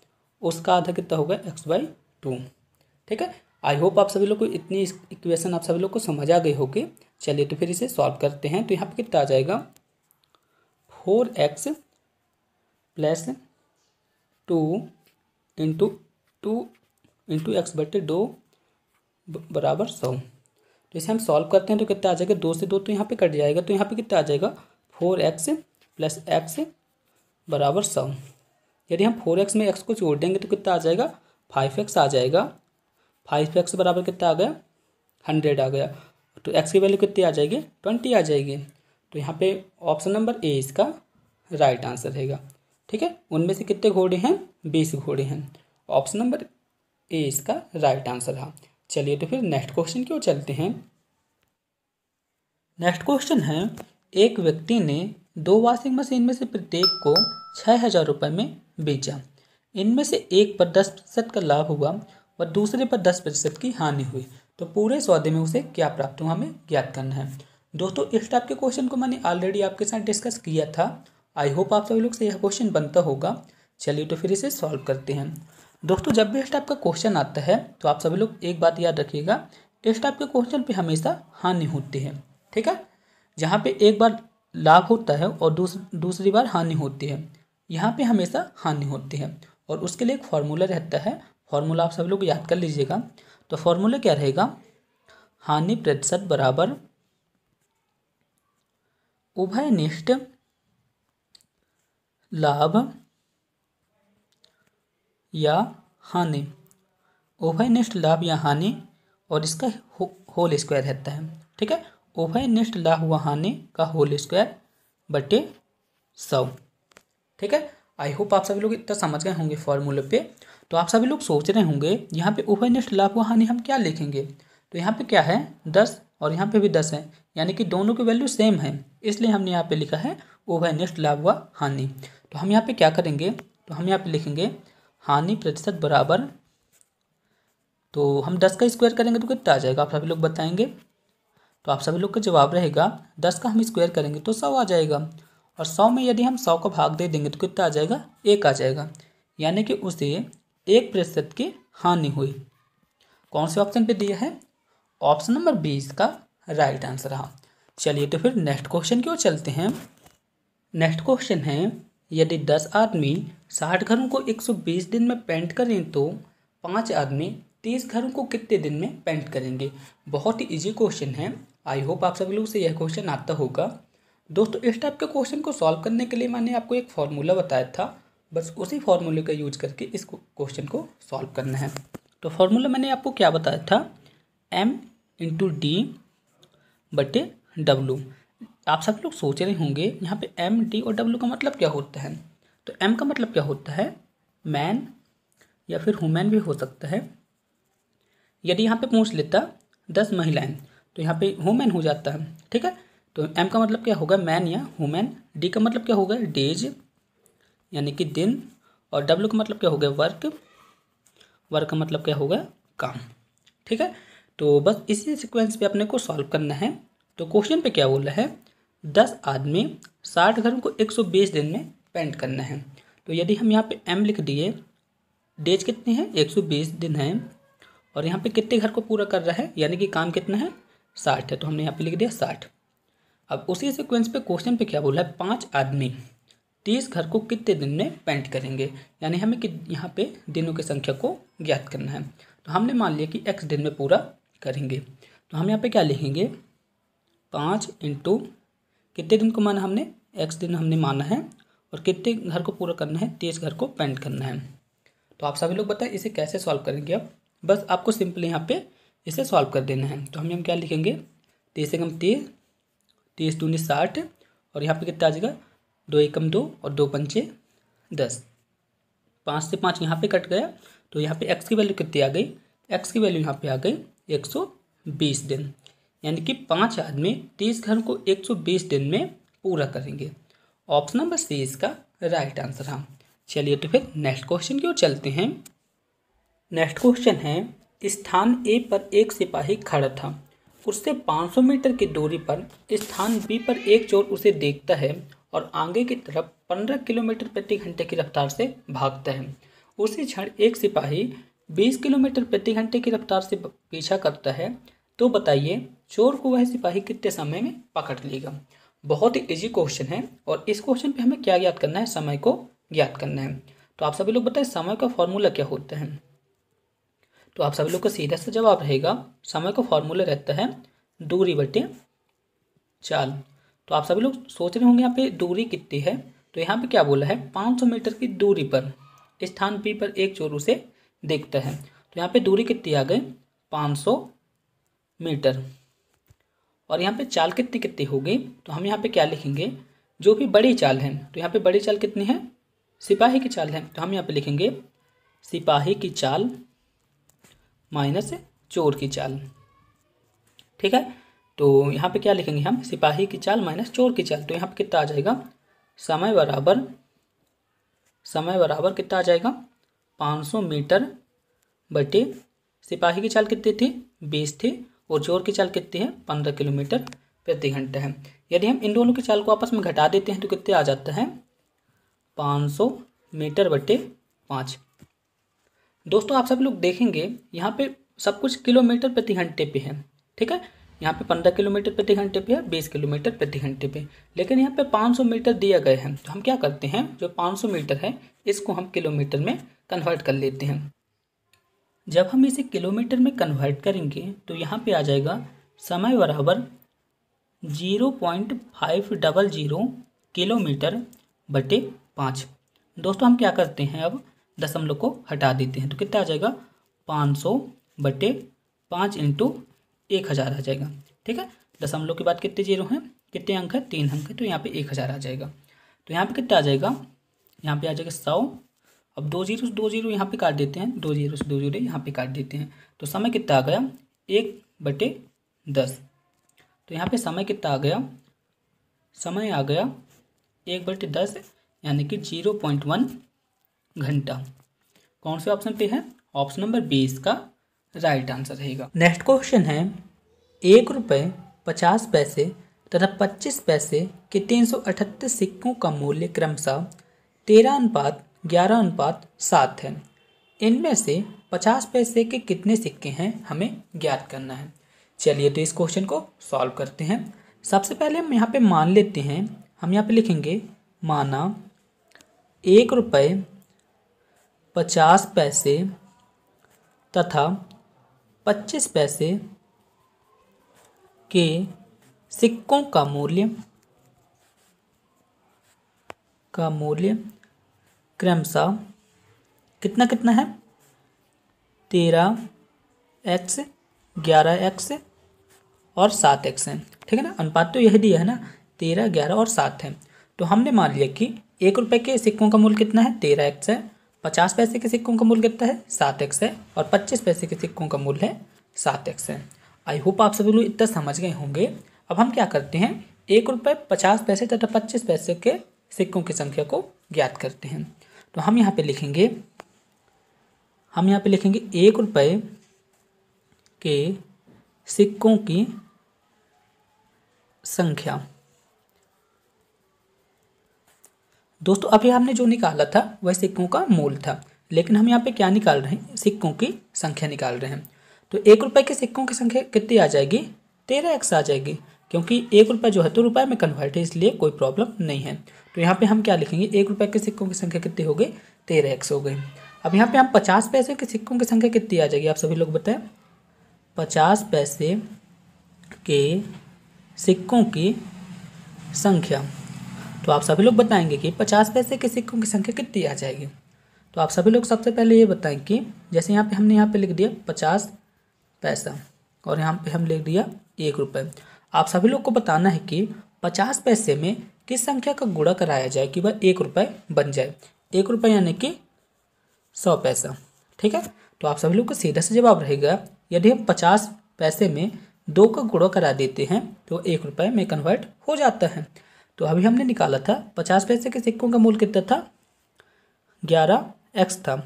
Speaker 1: उसका आधा कितना होगा एक्स बाई टू ठीक है आई होप आप सभी लोग को इतनी इक्वेशन आप सभी लोग को समझ आ गई होगी चलिए तो फिर इसे सॉल्व करते हैं तो यहाँ पे कितना आ जाएगा four x plus two into two into x बटे दो बराबर सौ जैसे हम सॉल्व करते हैं तो कितना आ जाएगा दो से दो तो यहाँ पे कट जाएगा तो यहाँ पे कितना आ जाएगा फोर एक्स प्लस एक्स बराबर सौ यदि हम फोर एक्स में एक्स को जोड़ देंगे तो कितना आ जाएगा फाइव एक्स आ जाएगा फाइव एक्स बराबर कितना आ गया हंड्रेड आ गया तो एक्स की वैल्यू कितनी आ जाएगी ट्वेंटी आ जाएगी तो यहाँ पे ऑप्शन नंबर ए इसका राइट आंसर रहेगा ठीक है उनमें से कितने घोड़े हैं बीस घोड़े हैं ऑप्शन नंबर ए इसका राइट आंसर रहा चलिए तो फिर नेक्स्ट क्वेश्चन की ओर चलते हैं नेक्स्ट क्वेश्चन है एक व्यक्ति ने दो वॉशिंग मशीन में से प्रत्येक को छः हजार रुपये में बेचा इनमें से एक पर दस प्रतिशत का लाभ हुआ और दूसरे पर दस प्रतिशत की हानि हुई तो पूरे सौदे में उसे क्या प्राप्त हुआ हमें ज्ञात करना है दोस्तों इस टाइप के क्वेश्चन को मैंने ऑलरेडी आपके साथ डिस्कस किया था आई होप आप सभी लोग से यह क्वेश्चन बनता होगा चलिए तो फिर इसे सॉल्व करते हैं दोस्तों जब भी इस टाइप का क्वेश्चन आता है तो आप सभी लोग एक बात याद रखिएगा इस टाइप के क्वेश्चन पे हमेशा हानि होती है ठीक है जहाँ पे एक बार लाभ होता है और दूस, दूसरी बार हानि होती है यहाँ पे हमेशा हानि होती है और उसके लिए एक फार्मूला रहता है फार्मूला आप सभी लोग याद कर लीजिएगा तो फार्मूला क्या रहेगा हानि प्रतिशत बराबर उभयनिष्ठ लाभ या हानि उभयनिष्ठ लाभ या हानि और इसका हो, होल स्क्वायर रहता है ठीक है ओवाई लाभ व हानि का होल स्क्वायर बटे सौ ठीक है आई होप आप सभी लोग इतना समझ गए होंगे फॉर्मूले पे तो आप सभी लोग सोच रहे होंगे यहाँ पे उभयनिष्ठ लाभ व हानि हम क्या लिखेंगे तो यहाँ पे क्या है दस और यहाँ पे भी दस है यानी कि दोनों की वैल्यू सेम है इसलिए हमने यहाँ पे लिखा है वो है नेक्स्ट लाभ हुआ हानि तो हम यहाँ पे क्या करेंगे तो हम यहाँ पे लिखेंगे हानि प्रतिशत बराबर तो हम दस का स्क्वायर करेंगे तो कितना आ जाएगा आप सभी लोग बताएंगे तो आप सभी लोग का जवाब रहेगा दस का हम स्क्वायर करेंगे तो सौ आ जाएगा और सौ में यदि हम सौ का भाग दे देंगे तो कितना आ जाएगा एक आ जाएगा यानी कि उसे एक प्रतिशत की हानि हुई कौन से ऑप्शन पे दिया है ऑप्शन नंबर बीस का राइट आंसर रहा चलिए तो फिर नेक्स्ट क्वेश्चन की ओर चलते हैं नेक्स्ट क्वेश्चन है यदि दस आदमी साठ घरों को एक सौ बीस दिन में पेंट करें तो पाँच आदमी तीस घरों को कितने दिन में पेंट करेंगे बहुत ही इजी क्वेश्चन है आई होप आप सभी लोग से यह क्वेश्चन आता होगा दोस्तों इस टाइप के क्वेश्चन को सॉल्व करने के लिए मैंने आपको एक फार्मूला बताया था बस उसी फार्मूले का यूज करके इस क्वेश्चन को सॉल्व करना है तो फार्मूला मैंने आपको क्या बताया था एम इंटू डी बटे डब्लू आप सब लोग सोच रहे होंगे यहाँ पे एम डी और डब्ल्यू का मतलब क्या होता है तो एम का मतलब क्या होता है मैन या फिर हुमैन भी हो सकता है यदि यहाँ पे पूछ लेता दस महिलाएं तो यहाँ पे हुमैन हो जाता है ठीक है तो एम का मतलब क्या होगा मैन या हुमैन डी का मतलब क्या होगा डेज यानी कि दिन और डब्ल्यू का मतलब क्या होगा वर्क वर्क का मतलब क्या होगा काम ठीक है तो बस इसी सिक्वेंस पर अपने को सॉल्व करना है तो क्वेश्चन पे क्या बोला है दस आदमी साठ घरों को एक सौ बीस दिन में पेंट करना है तो यदि हम यहाँ पे एम लिख दिए डेज कितनी है एक सौ बीस दिन है और यहाँ पे कितने घर को पूरा कर रहा है यानी कि काम कितना है साठ है तो हमने यहाँ पे लिख दिया साठ अब उसी सिक्वेंस पे क्वेश्चन पे क्या बोला है पाँच आदमी तीस घर को कितने दिन में पेंट करेंगे यानी हमें कि यहाँ पे दिनों की संख्या को ज्ञात करना है तो हमने मान लिया कि एक्स दिन में पूरा करेंगे तो हम यहाँ पे क्या लिखेंगे पाँच इंटू कितने दिन को माना हमने एक्स दिन हमने माना है और कितने घर को पूरा करना है तेईस घर को पेंट करना है तो आप सभी लोग बताएं इसे कैसे सॉल्व करेंगे अब बस आपको सिंपल यहाँ पे इसे सॉल्व कर देना है तो हम हम क्या लिखेंगे तेईस एकम तेईस तेईस दूनी साठ और यहाँ पे कितना आ जाएगा दो एकम दो और दो पंचे दस पाँच से पाँच यहाँ पे कट गया तो यहाँ पे एक्स की वैल्यू कितनी आ गई एक्स की वैल्यू यहाँ पे आ गई एक सौ बीस दिन यानी कि पाँच आदमी तीस घर को एक सौ बीस दिन में पूरा करेंगे ऑप्शन नंबर सी इसका राइट आंसर हम चलिए तो फिर नेक्स्ट क्वेश्चन की ओर चलते हैं नेक्स्ट क्वेश्चन है स्थान ए पर एक सिपाही खड़ा था उससे 500 मीटर की दूरी पर स्थान बी पर एक चोर उसे देखता है और आगे की तरफ 15 किलोमीटर प्रति घंटे की रफ्तार से भागता है उसी क्षण एक सिपाही 20 किलोमीटर प्रति घंटे की रफ्तार से पीछा करता है तो बताइए चोर को वह सिपाही कितने समय में पकड़ लेगा बहुत ही इजी क्वेश्चन है और इस क्वेश्चन पे हमें क्या ज्ञात करना है समय को ज्ञात करना है तो आप सभी लोग बताएं समय का फॉर्मूला क्या होता है तो आप सभी लोग का सीधा सा जवाब रहेगा समय का फॉर्मूला रहता है दूरी बटे चाल तो आप सभी लोग सोच रहे होंगे यहाँ पे दूरी कितनी है तो यहाँ पे क्या बोला है 500 मीटर की दूरी पर स्थान पी पर एक चोर उसे देखता है तो यहाँ पे दूरी कितनी आ गई 500 मीटर और यहाँ पे चाल कितनी कितनी होगी तो हम यहाँ पे क्या लिखेंगे जो भी बड़ी चाल है तो यहाँ पे बड़ी चाल कितनी है सिपाही की चाल है तो हम यहाँ पे लिखेंगे सिपाही की चाल माइनस चोर की चाल ठीक है तो यहाँ पे क्या लिखेंगे हम सिपाही की चाल माइनस चोर की चाल तो यहाँ पे कितना आ जाएगा समय बराबर समय बराबर कितना आ जाएगा पाँच मीटर बटे सिपाही की चाल कितनी थी बीस थी और जोर की चाल कितनी है पंद्रह किलोमीटर प्रति घंटा है यदि हम इन दोनों की चाल को आपस में घटा देते हैं तो कितने आ जाता है पाँच सौ मीटर बटे पाँच दोस्तों आप सब लोग देखेंगे यहाँ पे सब कुछ किलोमीटर प्रति घंटे पे है ठीक है यहाँ पे पंद्रह किलोमीटर प्रति घंटे पे है बीस किलोमीटर प्रति घंटे पे लेकिन यहाँ पे पाँच सौ मीटर दिया गया है तो हम क्या करते हैं जो पाँच सौ मीटर है इसको हम किलोमीटर में कन्वर्ट कर लेते हैं जब हम इसे किलोमीटर में कन्वर्ट करेंगे तो यहाँ पे आ जाएगा समय बराबर zero point five double zero kilometre बटे पाँच दोस्तों हम क्या करते हैं अब दशमलव को हटा देते हैं तो कितना आ जाएगा पाँच सौ बटे पाँच इंटू एक हज़ार आ जाएगा ठीक है दशमलव के बाद कितने जीरो हैं कितने अंक है तीन अंक है तो यहाँ पे एक हज़ार आ जाएगा तो यहाँ पे कितना आ जाएगा यहाँ पे आ जाएगा सौ अब दो जीरो से दो जीरो यहाँ पे काट देते हैं दो जीरो से दो जीरो यहाँ पे काट देते हैं तो समय कितना आ गया एक बटे दस तो यहाँ पे समय कितना आ गया समय आ गया एक बटे दस यानी कि जीरो पॉइंट वन घंटा कौन से ऑप्शन पे है ऑप्शन नंबर बीस का राइट आंसर रहेगा नेक्स्ट क्वेश्चन है एक रुपये पचास पैसे तथा पच्चीस पैसे के तीन सौ अठहत्तर सिक्कों का मूल्य क्रमशः तेरह अनुपात ग्यारह अनुपात सात है इनमें से पचास पैसे के कितने सिक्के हैं हमें ज्ञात करना है चलिए तो इस क्वेश्चन को सॉल्व करते हैं सबसे पहले हम यहाँ पे मान लेते हैं हम यहाँ पे लिखेंगे माना एक रुपये पचास पैसे तथा पच्चीस पैसे के सिक्कों का मूल्य का मूल्य क्रमशः कितना कितना है तेरह एक्स ग्यारह एक्स और सात एक्स है ठीक है ना अनुपात तो यह दिया है ना तेरह ग्यारह और सात है तो हमने मान लिया कि एक रुपये के सिक्कों का मूल्य कितना है तेरह एक्स है पचास पैसे के सिक्कों का मूल्य कितना है सात एक्स है और पच्चीस पैसे के सिक्कों का मूल्य है सात एक्स है आई होप आप सभी लोग इतना समझ गए होंगे अब हम क्या करते हैं एक रुपये पचास पैसे तथा पच्चीस पैसे के सिक्कों की संख्या को ज्ञात करते हैं तो हम यहाँ पे लिखेंगे हम यहाँ पे लिखेंगे एक रुपये के सिक्कों की संख्या दोस्तों अभी हमने जो निकाला था वह सिक्कों का मूल था लेकिन हम यहाँ पे क्या निकाल रहे हैं सिक्कों की संख्या निकाल रहे हैं तो एक रुपए के सिक्कों की संख्या कितनी आ जाएगी तेरह एक्स आ जाएगी क्योंकि एक रुपया जो है तो रुपये में कन्वर्ट है इसलिए कोई प्रॉब्लम नहीं है तो यहाँ पे हम क्या लिखेंगे एक रुपये के सिक्कों की संख्या कितनी हो गई तेरह एक्स हो गई अब यहाँ पे हम पचास पैसे के सिक्कों की संख्या कितनी आ जाएगी आप सभी लोग बताएं पचास पैसे के सिक्कों की संख्या तो आप सभी लोग बताएंगे कि पचास पैसे के सिक्कों की संख्या कितनी आ जाएगी तो आप सभी लोग सबसे पहले ये बताएं कि जैसे यहाँ पे हमने यहाँ पे लिख दिया पचास पैसा और यहाँ पे हम लिख दिया एक रुपये आप सभी लोग को बताना है कि पचास पैसे में किस संख्या का गुणा कराया जाए कि वह एक रुपये बन जाए एक रुपये यानी कि सौ पैसा ठीक है तो आप सभी लोग का सीधा सा जवाब रहेगा यदि हम पचास पैसे में दो का गुणा करा देते हैं तो एक रुपये में कन्वर्ट हो जाता है तो अभी हमने निकाला था पचास पैसे के सिक्कों का मूल कितना था ग्यारह एक्स था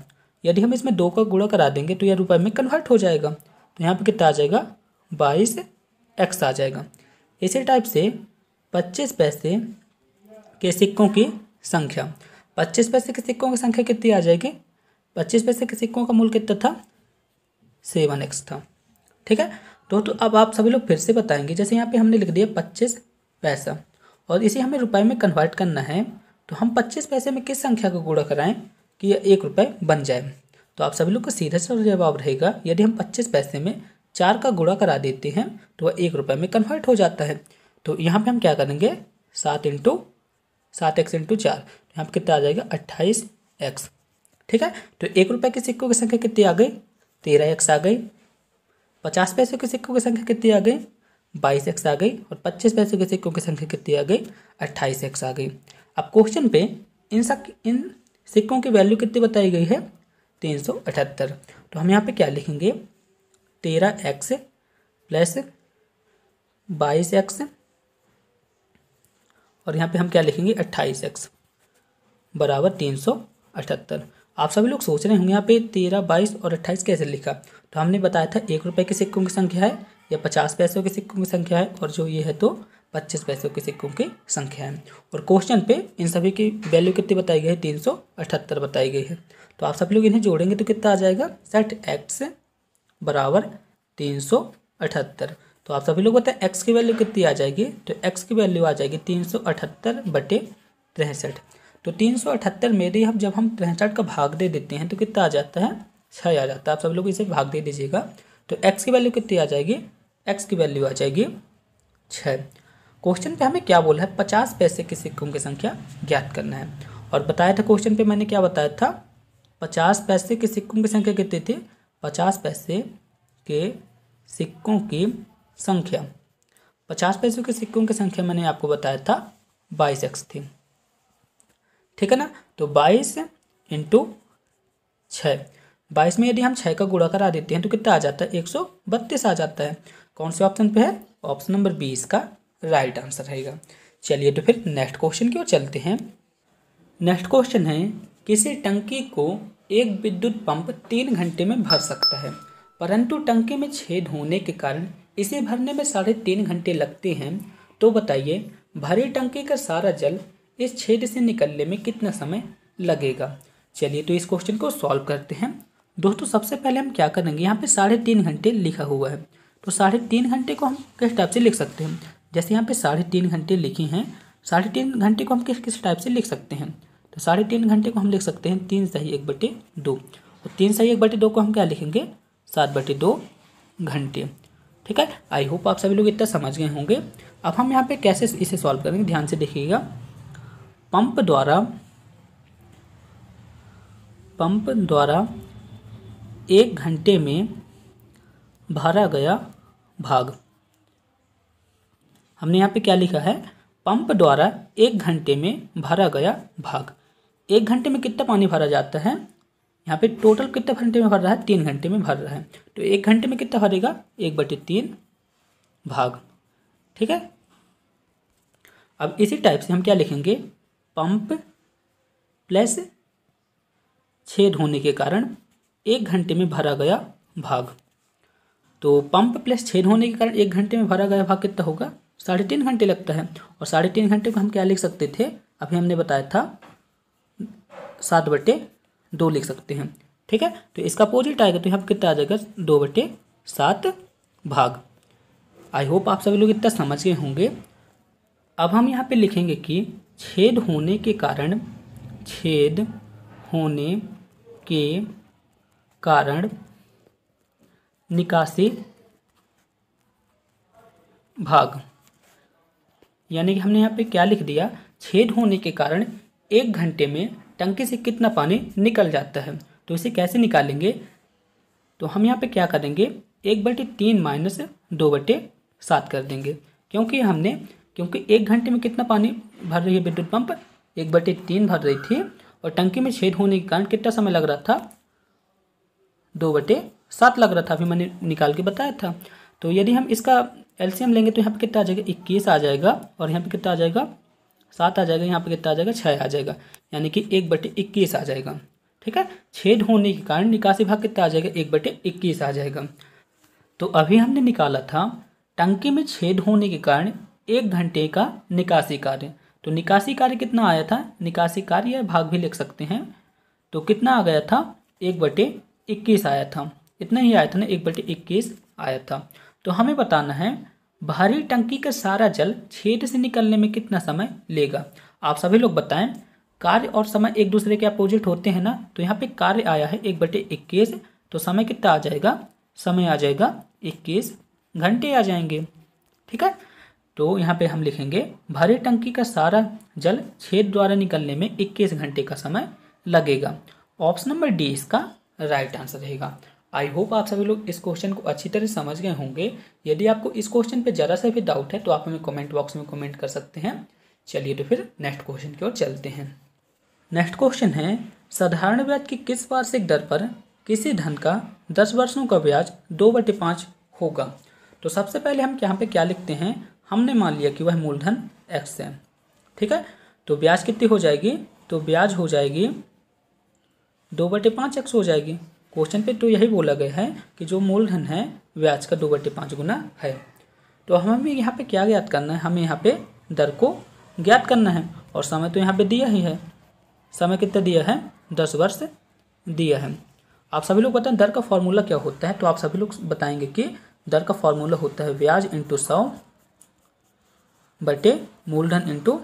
Speaker 1: यदि हम इसमें दो का गुणा करा देंगे तो यह रुपये में कन्वर्ट हो जाएगा तो यहाँ पर कितना आ जाएगा बाईस एक्स आ जाएगा इसी टाइप से पच्चीस पैसे के सिक्कों की संख्या पच्चीस पैसे के सिक्कों की संख्या कितनी आ जाएगी पच्चीस पैसे के सिक्कों का मूल कितना था सेवन एक्स था ठीक है तो, तो अब आप सभी लोग फिर से बताएंगे जैसे यहाँ पे हमने लिख दिया पच्चीस पैसा और इसे हमें रुपए में कन्वर्ट करना है तो हम पच्चीस पैसे में किस संख्या को गुणा कराएं कि यह एक रुपये बन जाए तो आप सभी लोग का सीधा सा जवाब रहेगा यदि हम पच्चीस पैसे में चार का गुणा करा देते हैं तो वह एक रुपये में कन्वर्ट हो जाता है तो यहाँ पे हम क्या करेंगे सात इंटू सात एक्स इंटू चार यहाँ पर कितना आ जाएगा अट्ठाईस एक्स ठीक है तो एक रुपये के सिक्कों की संख्या कितनी आ गई तेरह एक्स आ गई पचास पैसे के सिक्कों की संख्या कितनी आ गई बाईस एक्स आ गई और पच्चीस पैसे के सिक्कों की संख्या कितनी आ गई अट्ठाईस एक्स आ गई अब क्वेश्चन पे इन सक इन सिक्कों की वैल्यू कितनी बताई गई है तीन सौ अठहत्तर तो हम यहाँ पे क्या लिखेंगे तेरह एक्स प्लस बाईस एक्स और यहाँ पे हम क्या लिखेंगे अट्ठाईस एक्स बराबर तीन सौ अठहत्तर आप सभी लोग सोच रहे होंगे यहाँ पे तेरह बाईस और अट्ठाईस कैसे लिखा तो हमने बताया था एक रुपये के सिक्कों की संख्या है या पचास पैसों के सिक्कों की संख्या है और जो ये है तो पच्चीस पैसों के सिक्कों की संख्या है और क्वेश्चन पे इन सभी की वैल्यू कितनी बताई गई है तीन सौ अठहत्तर बताई गई है तो आप सभी लोग इन्हें जोड़ेंगे तो कितना आ जाएगा सठ एक्स बराबर तीन सौ अठहत्तर तो आप सभी लोग बताएं एक्स की वैल्यू कितनी आ जाएगी तो एक्स की वैल्यू आ जाएगी तीन सौ अठहत्तर बटे तिरसठ तो तीन सौ अठहत्तर में भी हम जब हम तिरसठ का भाग दे देते हैं तो कितना आ जाता है छः आ जाता है आप सब लोग इसे भाग दे दीजिएगा तो एक्स की वैल्यू कितनी आ जाएगी एक्स की वैल्यू आ जाएगी छः क्वेश्चन पे हमें क्या बोला है पचास पैसे के सिक्कों की संख्या ज्ञात करना है और बताया था क्वेश्चन पे मैंने क्या बताया था पचास पैसे के सिक्कों की संख्या कितनी थी पचास पैसे के सिक्कों की संख्या पचास पैसों के सिक्कों की संख्या मैंने आपको बताया था बाईस एक्स थी ठीक है ना तो बाईस इंटू छः बाईस में यदि हम छः का गुणा करा देते हैं तो कितना आ जाता है एक सौ बत्तीस आ जाता है कौन से ऑप्शन पे है ऑप्शन नंबर बी इसका राइट आंसर रहेगा चलिए तो फिर नेक्स्ट क्वेश्चन की ओर चलते हैं नेक्स्ट क्वेश्चन है किसी टंकी को एक विद्युत पंप तीन घंटे में भर सकता है परंतु टंकी में छेद होने के कारण इसे भरने में साढ़े तीन घंटे लगते हैं तो बताइए भरी टंकी का सारा जल इस छेद से निकलने में कितना समय लगेगा चलिए तो इस क्वेश्चन को सॉल्व करते हैं दोस्तों सबसे पहले हम क्या करेंगे यहाँ पे साढ़े तीन घंटे लिखा हुआ है तो साढ़े तीन घंटे को हम किस टाइप से लिख सकते हैं जैसे यहाँ पे साढ़े तीन घंटे लिखे हैं साढ़े तीन घंटे को हम किस किस टाइप से लिख सकते हैं साढ़े तीन घंटे को हम लिख सकते हैं तीन सही एक बटे दो और तीन सही एक बटे दो को हम क्या लिखेंगे सात बटे दो घंटे ठीक है आई होप आप सभी लोग इतना समझ गए होंगे अब हम यहाँ पे कैसे इसे सॉल्व करेंगे ध्यान से देखिएगा पंप द्वारा पंप द्वारा एक घंटे में भरा गया भाग हमने यहाँ पे क्या लिखा है पंप द्वारा एक घंटे में भरा गया भाग एक घंटे में कितना पानी भरा जाता है यहाँ पे टोटल कितना घंटे में भर रहा है तीन घंटे में भर रहा है तो एक घंटे में कितना भरेगा एक बटे तीन भाग ठीक है अब इसी टाइप से हम क्या लिखेंगे पंप प्लस छेद होने के कारण एक घंटे में भरा गया भाग तो पंप प्लस छेद होने के कारण एक घंटे में भरा गया भाग कितना होगा साढ़े तीन घंटे लगता है और साढ़े तीन घंटे को हम क्या लिख सकते थे अभी हमने बताया था सात बट्टे दो लिख सकते हैं ठीक है तो इसका अपोजिट आएगा तो यहाँ पर कितना आ जाएगा दो बट्टे सात भाग आई होप आप सभी लोग इतना समझ गए होंगे अब हम यहाँ पे लिखेंगे कि छेद होने के कारण छेद होने के कारण निकासी भाग यानी कि हमने यहाँ पे क्या लिख दिया छेद होने के कारण एक घंटे में टंकी से कितना पानी निकल जाता है तो इसे कैसे निकालेंगे तो हम यहाँ पे क्या करेंगे एक बटे तीन माइनस दो बटे सात कर देंगे क्योंकि हमने क्योंकि एक घंटे में कितना पानी भर रही है विद्युत पंप एक बटे तीन भर रही थी और टंकी में छेद होने के कारण कितना समय लग रहा था दो बटे सात लग रहा था अभी मैंने निकाल के बताया था तो यदि हम इसका एलसीएम लेंगे तो यहाँ पर कितना आ जाएगा इक्कीस आ जाएगा और यहाँ पर कितना आ जाएगा सात आ जाएगा यहाँ पर कितना आ जाएगा छः आ जाएगा यानी कि एक बटे इक्कीस आ जाएगा ठीक है छेद होने के कारण निकासी भाग कितना आ जाएगा एक बटे इक्कीस आ जाएगा तो अभी हमने निकाला था टंकी में छेद होने के कारण एक घंटे का निकासी कार्य तो निकासी कार्य कितना आया था निकासी कार्य भाग भी लिख सकते हैं तो कितना आ गया था एक बटे इक्कीस आया था इतना ही आया था ना एक बटे इक्कीस आया था तो हमें बताना है भारी टंकी का सारा जल छेद से निकलने में कितना समय लेगा आप सभी लोग बताएं कार्य और समय एक दूसरे के अपोजिट होते हैं ना तो यहाँ पे कार्य आया है एक बटे इक्कीस तो समय कितना आ जाएगा समय आ जाएगा इक्कीस घंटे आ जाएंगे ठीक है तो यहाँ पे हम लिखेंगे भारी टंकी का सारा जल छेद द्वारा निकलने में इक्कीस घंटे का समय लगेगा ऑप्शन नंबर डी इसका राइट आंसर रहेगा आई होप आप सभी लोग इस क्वेश्चन को अच्छी तरह समझ गए होंगे यदि आपको इस क्वेश्चन पे ज़रा सा भी डाउट है तो आप हमें कमेंट बॉक्स में कमेंट कर सकते हैं चलिए तो फिर नेक्स्ट क्वेश्चन की ओर चलते हैं नेक्स्ट क्वेश्चन है साधारण ब्याज की किस वार्षिक दर पर किसी धन का दस वर्षों का ब्याज दो बटे पाँच होगा तो सबसे पहले हम यहाँ पर क्या लिखते हैं हमने मान लिया कि वह मूलधन एक्स है ठीक है तो ब्याज कितनी हो जाएगी तो ब्याज हो जाएगी दो बटे पाँच एक्स हो जाएगी क्वेश्चन पे तो यही बोला गया है कि जो मूलधन है ब्याज का दो बटे पाँच गुना है तो हमें यहाँ पे क्या ज्ञात करना है हमें यहाँ पे दर को ज्ञात करना है और समय तो यहाँ पे दिया ही है समय कितना दिया है दस वर्ष दिया है आप सभी लोग बताएं दर का फॉर्मूला क्या होता है तो आप सभी लोग बताएंगे कि दर का फॉर्मूला होता है ब्याज इंटू सौ बटे मूलधन इंटू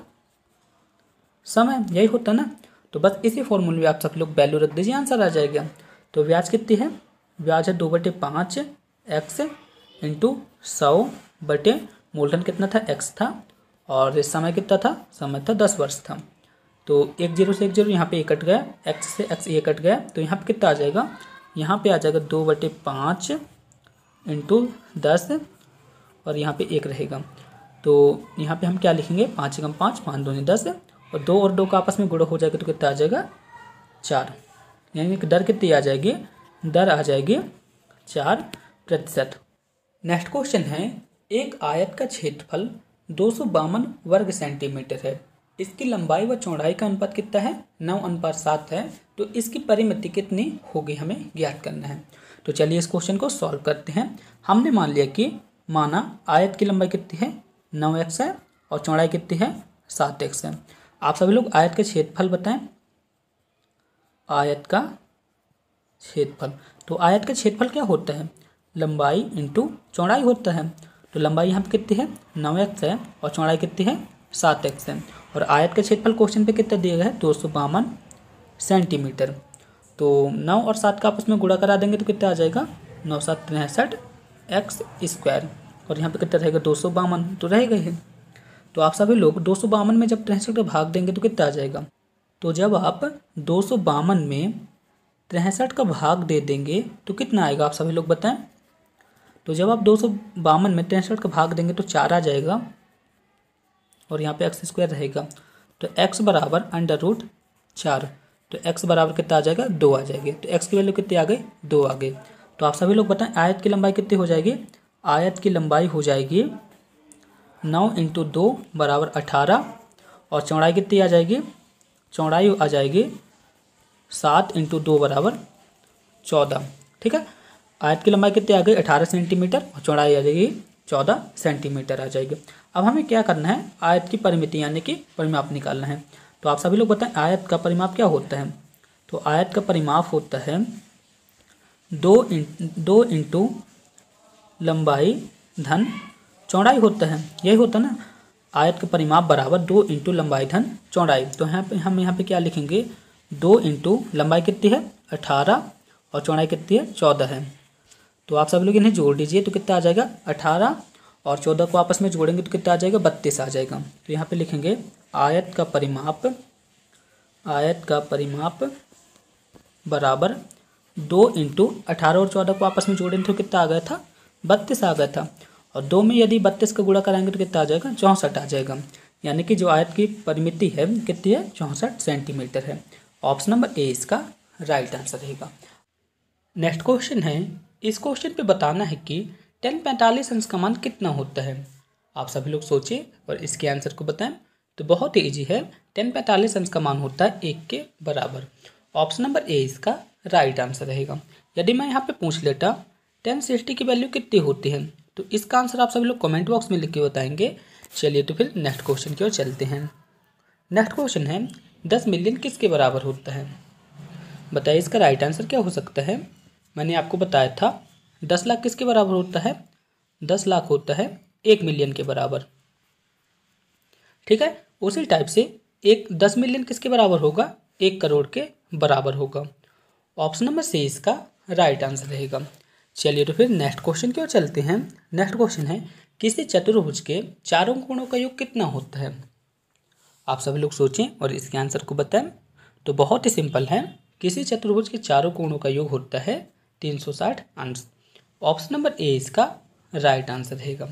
Speaker 1: समय यही होता है ना तो बस इसी फॉर्मूले में आप सभी लोग वैल्यू रख दीजिए आंसर आ जाएगा तो ब्याज कितनी है ब्याज है दो बटे पाँच एक्स इंटू सौ बटे मूलधन कितना था एक्स था और समय कितना था समय था दस वर्ष था तो एक जीरो से एक जीरो यहाँ पे ये कट गया एक्स से एक्स ये कट गया तो यहाँ पे कितना आ जाएगा यहाँ पे आ जाएगा दो बटे पाँच इंटू दस और यहाँ पे एक रहेगा तो यहाँ पे हम क्या लिखेंगे पाँच एकम पाँच पाँच दो दस और दो और दो का आपस में गुड़ा हो जाएगा तो कितना आ जाएगा चार यानी कि दर कितनी आ जाएगी दर आ जाएगी चार प्रतिशत नेक्स्ट क्वेश्चन है एक आयत का क्षेत्रफल दो वर्ग सेंटीमीटर है इसकी लंबाई व चौड़ाई का अनुपात कितना है नौ अनुपात सात है तो इसकी परिमिति कितनी होगी हमें ज्ञात करना है तो चलिए इस क्वेश्चन को सॉल्व करते हैं हमने मान लिया कि माना आयत की लंबाई कितनी है नौ एक्स है और चौड़ाई कितनी है सात एक्स है आप सभी लोग आयत का क्षेत्रफल बताएं आयत का क्षेत्रफल तो आयत का क्षेत्रफल क्या होता है लंबाई इंटू चौड़ाई होता है तो लंबाई यहाँ पे कितनी है नौ एक्स है और चौड़ाई कितनी है सात एक्स है और आयत का क्षेत्रफल क्वेश्चन पे कितना दिया गया है दो सौ बावन सेंटीमीटर तो नौ और सात का आपस में गुड़ा करा देंगे तो कितना आ जाएगा नौ सात तिरसठ एक्स स्क्वायर और यहाँ पे कितना रहेगा दो सौ बावन तो रहेगा ही तो आप सभी लोग दो सौ बावन में जब तिरसठ भाग देंगे तो कितना आ जाएगा तो जब आप दो में तिरसठ का भाग दे देंगे तो कितना आएगा आप सभी लोग बताएं तो जब आप दो में तिरसठ का भाग देंगे तो चार आ जाएगा और यहाँ पे एक्स स्क्वायर रहेगा तो एक्स बराबर अंडर रूट चार तो एक्स बराबर कितना आ जाएगा दो आ जाएगी तो एक्स की वैल्यू कितनी आ गई दो आ गई तो आप सभी लोग बताएं आयत की लंबाई कितनी हो जाएगी आयत की लंबाई हो जाएगी नौ इंटू दो बराबर अठारह और चौड़ाई कितनी आ जाएगी चौड़ाई आ जाएगी सात इंटू दो बराबर चौदह ठीक है आयत की लंबाई कितनी आ गई अठारह सेंटीमीटर और चौड़ाई आ जाएगी चौदह सेंटीमीटर आ जाएगी अब हमें क्या करना है आयत की परिमिति यानी कि परिमाप निकालना है तो आप सभी लोग बताएं आयत का परिमाप क्या होता है तो आयत का परिमाप होता है दो इंट दो इंटू लंबाई धन चौड़ाई होता है यही होता ना आयत का परिमाप बराबर दो इंटू लंबाई धन चौड़ाई तो यहाँ पे हम यहाँ पे क्या लिखेंगे दो इंटू लंबाई कितनी है अठारह और चौड़ाई कितनी है चौदह है तो आप सब लोग इन्हें जोड़ दीजिए तो कितना आ जाएगा अठारह और चौदह को आपस में जोड़ेंगे तो कितना आ जाएगा बत्तीस आ जाएगा तो यहाँ पे लिखेंगे आयत का परिमाप आयत का परिमाप बराबर दो इंटू अठारह और चौदह को आपस में जोड़ेंगे तो कितना आ गया था बत्तीस आ गया था और दो में यदि बत्तीस का गुड़ा कराएंगे तो कितना आ जाएगा चौंसठ आ जाएगा यानी कि जो आयत की परिमिति है कितनी है चौंसठ सेंटीमीटर है ऑप्शन नंबर ए इसका राइट आंसर रहेगा नेक्स्ट क्वेश्चन है इस क्वेश्चन पे बताना है कि टेन पैंतालीस अंश का मान कितना होता है आप सभी लोग सोचें और इसके आंसर को बताएं तो बहुत ही ईजी है टेन पैंतालीस अंश का मान होता है एक के बराबर ऑप्शन नंबर ए इसका राइट आंसर रहेगा यदि मैं यहाँ पे पूछ लेता टेन सिक्सटी की वैल्यू कितनी होती है तो इसका आंसर आप सभी लोग कमेंट बॉक्स में लिख के बताएंगे चलिए तो फिर नेक्स्ट क्वेश्चन की ओर चलते हैं नेक्स्ट क्वेश्चन है दस मिलियन किसके बराबर होता है बताइए इसका राइट आंसर क्या हो सकता है मैंने आपको बताया था दस लाख किसके बराबर होता है दस लाख होता है एक मिलियन के बराबर ठीक है उसी टाइप से एक दस मिलियन किसके बराबर होगा एक करोड़ के बराबर होगा ऑप्शन नंबर सी इसका राइट आंसर रहेगा चलिए तो फिर नेक्स्ट क्वेश्चन की ओर चलते हैं नेक्स्ट क्वेश्चन है किसी चतुर्भुज के चारों कोणों का योग कितना होता है आप सभी लोग सोचें और इसके आंसर को बताएं तो बहुत ही सिंपल है किसी चतुर्भुज के चारों कोणों का योग होता है तीन सौ साठ अंश ऑप्शन नंबर ए इसका राइट आंसर रहेगा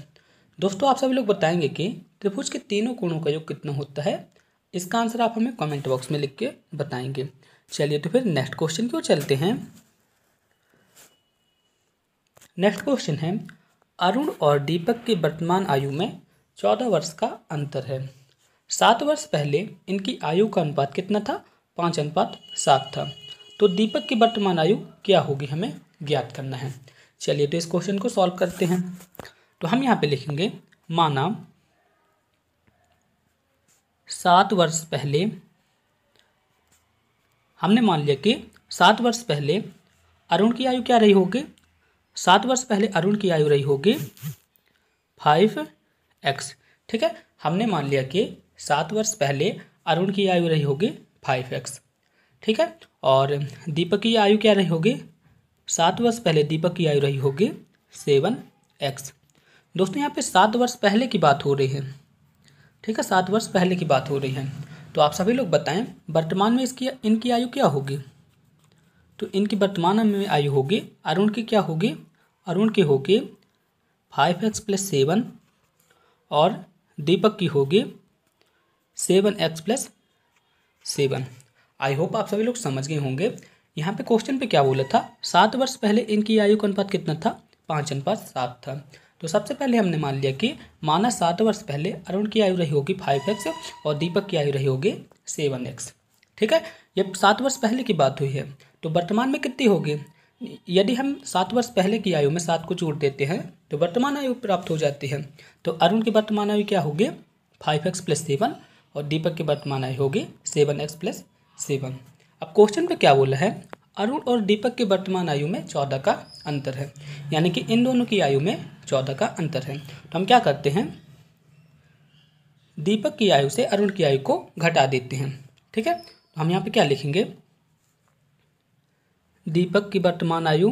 Speaker 1: दोस्तों आप सभी लोग बताएंगे कि त्रिभुज के तीनों कोणों का योग कितना होता है इसका आंसर आप हमें कमेंट बॉक्स में लिख के बताएंगे चलिए तो फिर नेक्स्ट क्वेश्चन की ओर चलते हैं नेक्स्ट क्वेश्चन है अरुण और दीपक की वर्तमान आयु में चौदह वर्ष का अंतर है सात वर्ष पहले इनकी आयु का अनुपात कितना था पाँच अनुपात सात था तो दीपक की वर्तमान आयु क्या होगी हमें ज्ञात करना है चलिए तो इस क्वेश्चन को सॉल्व करते हैं तो हम यहाँ पे लिखेंगे माना सात वर्ष पहले हमने मान लिया कि सात वर्ष पहले अरुण की आयु क्या रही होगी सात वर्ष पहले अरुण की आयु रही होगी फाइव एक्स ठीक है हमने मान लिया कि सात वर्ष पहले अरुण की आयु रही होगी फाइव एक्स ठीक है और दीपक की आयु क्या रही होगी सात वर्ष पहले दीपक की आयु रही होगी सेवन एक्स दोस्तों यहाँ पे सात वर्ष पहले की बात हो रही है ठीक है सात वर्ष पहले की बात हो रही है तो आप सभी लोग बताएं वर्तमान में इसकी इनकी आयु क्या होगी तो इनकी वर्तमान में आयु होगी अरुण की क्या होगी अरुण की होगी फाइव एक्स प्लस सेवन और दीपक की होगी seven x plus seven I hope आप सभी लोग समझ गए होंगे यहाँ पे क्वेश्चन पे क्या बोला था सात वर्ष पहले इनकी आयु का अनुपात कितना था पाँच अनुपात सात था तो सबसे पहले हमने मान लिया कि माना सात वर्ष पहले अरुण की आयु रही होगी फाइव एक्स और दीपक की आयु रही होगी सेवन एक्स ठीक है ये सात वर्ष पहले की बात हुई है तो वर्तमान में कितनी होगी यदि हम सात वर्ष पहले की आयु में सात को जोड़ देते हैं तो वर्तमान आयु प्राप्त हो जाती है तो अरुण की वर्तमान आयु क्या होगी फाइव एक्स प्लस सेवन और दीपक की वर्तमान आयु होगी सेवन एक्स प्लस सेवन अब क्वेश्चन पे क्या बोला है अरुण और दीपक की वर्तमान आयु में चौदह का अंतर है यानी कि इन दोनों की आयु में चौदह का अंतर है तो हम क्या करते हैं दीपक की आयु से अरुण की आयु को घटा देते हैं ठीक है तो हम यहाँ पर क्या लिखेंगे दीपक की वर्तमान आयु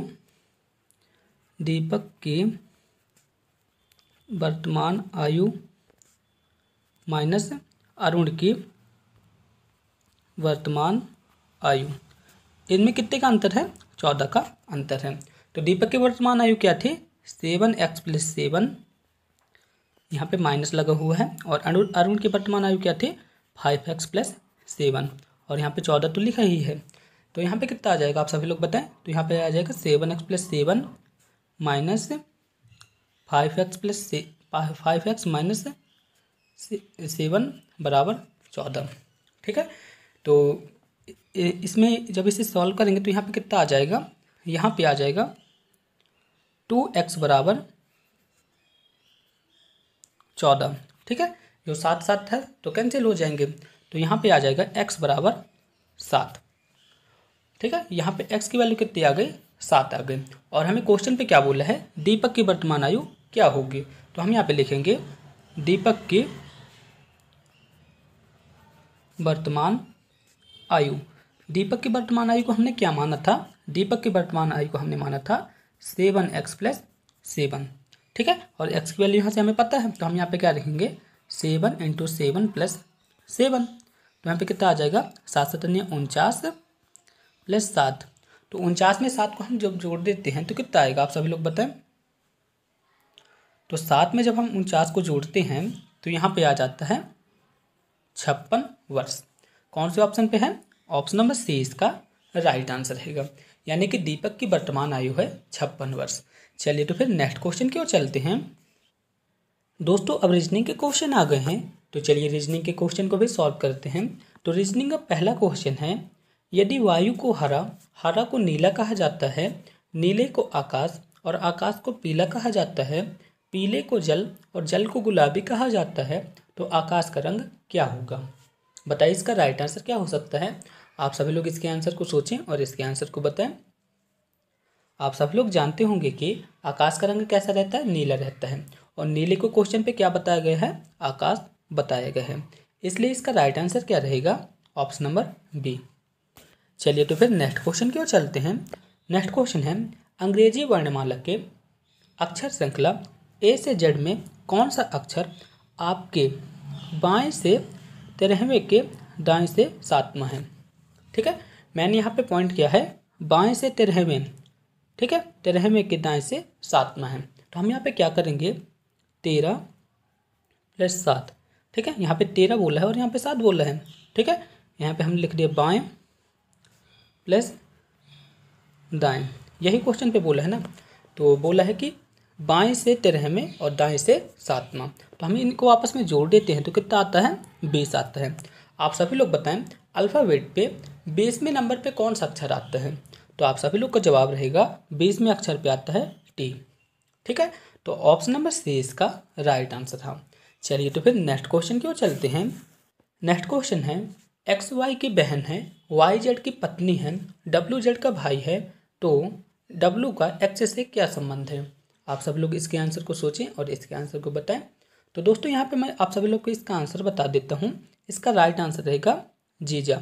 Speaker 1: दीपक की वर्तमान आयु माइनस अरुण की वर्तमान आयु इनमें कितने का अंतर है चौदह का अंतर है तो दीपक की वर्तमान आयु क्या थी सेवन एक्स प्लस सेवन यहाँ पे माइनस लगा हुआ है और अरुण की वर्तमान आयु क्या थी फाइव एक्स प्लस सेवन और यहाँ पे चौदह तो लिखा ही है तो यहाँ पे कितना आ जाएगा आप सभी लोग बताएं तो यहाँ पे आ जाएगा seven x plus seven minus five x plus five x minus seven बराबर चौदह ठीक है तो इसमें जब इसे सॉल्व करेंगे तो यहाँ पे कितना आ जाएगा यहाँ पे आ जाएगा टू एक्स बराबर चौदह ठीक है जो सात सात है तो कैंसिल हो जाएंगे तो यहाँ पे आ जाएगा एक्स बराबर सात ठीक है यहाँ पे एक्स की वैल्यू कितनी आ गई सात आ गई और हमें क्वेश्चन पे क्या बोला है दीपक की वर्तमान आयु क्या होगी तो हम यहाँ पे लिखेंगे दीपक की वर्तमान आयु दीपक की वर्तमान आयु को हमने क्या माना था दीपक की वर्तमान आयु को हमने माना था सेवन एक्स प्लस सेवन ठीक है और एक्स की वैल्यू यहाँ से हमें पता है तो हम यहाँ पे क्या लिखेंगे seven into seven plus seven तो यहाँ पे कितना आ जाएगा सात सतन्य उनचास प्लस सात तो उनचास में सात को हम जब जोड़ देते हैं तो कितना आएगा आप सभी लोग बताएं तो सात में जब हम उनचास को जोड़ते हैं तो यहाँ पे आ जाता है छप्पन वर्ष कौन से ऑप्शन पे है ऑप्शन नंबर सी इसका राइट आंसर रहेगा यानी कि दीपक की वर्तमान आयु है छप्पन वर्ष चलिए तो फिर नेक्स्ट क्वेश्चन की ओर चलते हैं दोस्तों अब रीजनिंग के क्वेश्चन आ गए हैं तो चलिए रीजनिंग के क्वेश्चन को भी सॉल्व करते हैं तो रीजनिंग का पहला क्वेश्चन है यदि वायु को हरा हरा को नीला कहा जाता है नीले को आकाश और आकाश को पीला कहा जाता है पीले को जल और जल को गुलाबी कहा जाता है तो आकाश का रंग क्या होगा बताइए इसका राइट आंसर क्या हो सकता है आप सभी लोग इसके आंसर को सोचें और इसके आंसर को बताएं आप सब लोग जानते होंगे कि आकाश का रंग कैसा रहता है नीला रहता है और नीले को क्वेश्चन पे क्या बताया गया है आकाश बताया गया है इसलिए इसका राइट आंसर क्या रहेगा ऑप्शन नंबर बी चलिए तो फिर नेक्स्ट क्वेश्चन की ओर चलते हैं नेक्स्ट क्वेश्चन है अंग्रेजी वर्णमाला के अक्षर श्रृंखला ए से जेड में कौन सा अक्षर आपके बाएं से तेरहवें के दाएं से सातवा है ठीक है मैंने यहाँ पे पॉइंट किया है बाएं से तेरहवें ठीक है तेरहवें के दाएं से सातवा है तो हम यहाँ पे क्या करेंगे तेरह प्लस सात ठीक है यहाँ पे तेरह बोला है और यहाँ पे सात बोला है ठीक है यहाँ पे हम लिख दिए बाएं प्लस दाएं यही क्वेश्चन पे बोला है ना तो बोला है कि बाएं से तेरहवें और दाएं से सातवां तो हम इनको आपस में जोड़ देते हैं तो कितना आता है बीस आता है आप सभी लोग बताएं अल्फ़ावेट पे बीसवें नंबर पे कौन सा अक्षर आता है तो आप सभी लोग का जवाब रहेगा बीसवें अक्षर पे आता है टी ठीक है तो ऑप्शन नंबर सी इसका राइट आंसर था चलिए तो फिर नेक्स्ट क्वेश्चन की ओर चलते हैं नेक्स्ट क्वेश्चन है एक्स वाई की बहन है वाई जेड की पत्नी है डब्ल्यू जेड का भाई है तो डब्ल्यू का एक्स से क्या संबंध है आप सब लोग इसके आंसर को सोचें और इसके आंसर को बताएं तो दोस्तों यहाँ पे मैं आप सभी लोग को इसका आंसर बता देता हूँ इसका राइट आंसर रहेगा जीजा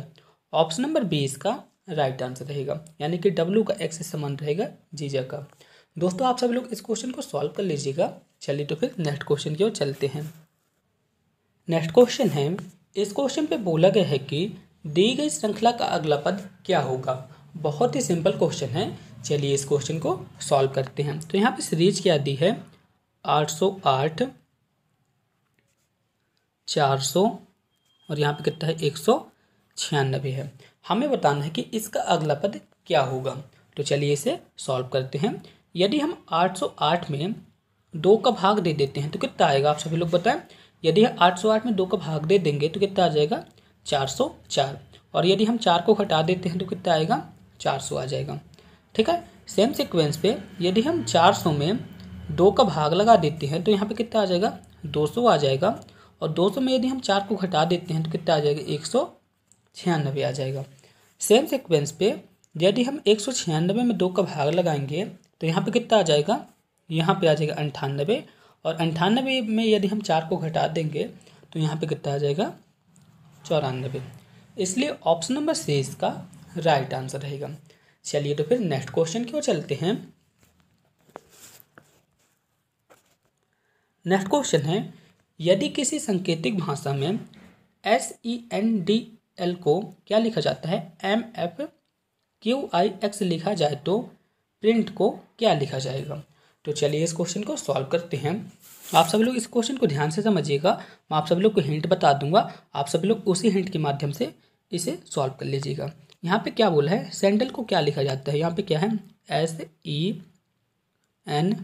Speaker 1: ऑप्शन नंबर बी इसका राइट आंसर रहेगा यानी कि डब्ल्यू का एक्स से संबंध रहेगा जीजा का दोस्तों आप सभी लोग इस क्वेश्चन को सॉल्व कर लीजिएगा चलिए तो फिर नेक्स्ट क्वेश्चन की ओर चलते हैं नेक्स्ट क्वेश्चन है इस क्वेश्चन पे बोला गया है कि दी गई श्रृंखला का अगला पद क्या होगा बहुत ही सिंपल क्वेश्चन है चलिए इस क्वेश्चन को सॉल्व करते हैं तो यहाँ पे सीरीज क्या दी है 808 400 और यहाँ पे कितना है एक सौ छियानबे है हमें बताना है कि इसका अगला पद क्या होगा तो चलिए इसे सॉल्व करते हैं यदि हम 808 में दो का भाग दे देते हैं तो कितना आएगा आप सभी लोग बताएं यदि आठ आठ में दो का भाग दे देंगे तो कितना आ जाएगा चार सौ चार और यदि हम चार को घटा देते हैं तो कितना आएगा चार सौ आ जाएगा ठीक है सेम सीक्वेंस पे यदि हम चार सौ में दो का भाग लगा देते हैं तो यहाँ पे कितना आ जाएगा दो सौ आ जाएगा और दो सौ में यदि हम चार को घटा देते हैं तो कितना आ जाएगा एक सौ छियानबे आ जाएगा सेम सिक्वेंस पे यदि हम एक सौ छियानबे में दो का भाग लगाएंगे तो यहाँ पर कितना आ जाएगा यहाँ पर आ जाएगा अंठानबे और अंठानबे में यदि हम चार को घटा देंगे तो यहाँ पे कितना आ जाएगा चौरानबे इसलिए ऑप्शन नंबर सी इसका राइट आंसर रहेगा चलिए तो फिर नेक्स्ट क्वेश्चन की ओर चलते हैं नेक्स्ट क्वेश्चन है यदि किसी संकेतिक भाषा में S E N D L को क्या लिखा जाता है M F Q I X लिखा जाए तो प्रिंट को क्या लिखा जाएगा तो चलिए इस क्वेश्चन को सॉल्व करते हैं आप सभी लोग इस क्वेश्चन को ध्यान से समझिएगा मैं आप सभी लोग को हिंट बता दूंगा आप सभी लोग उसी हिंट के माध्यम से इसे सॉल्व कर लीजिएगा यहाँ पे क्या बोला है सैंडल को क्या लिखा जाता है यहाँ पे क्या है S E N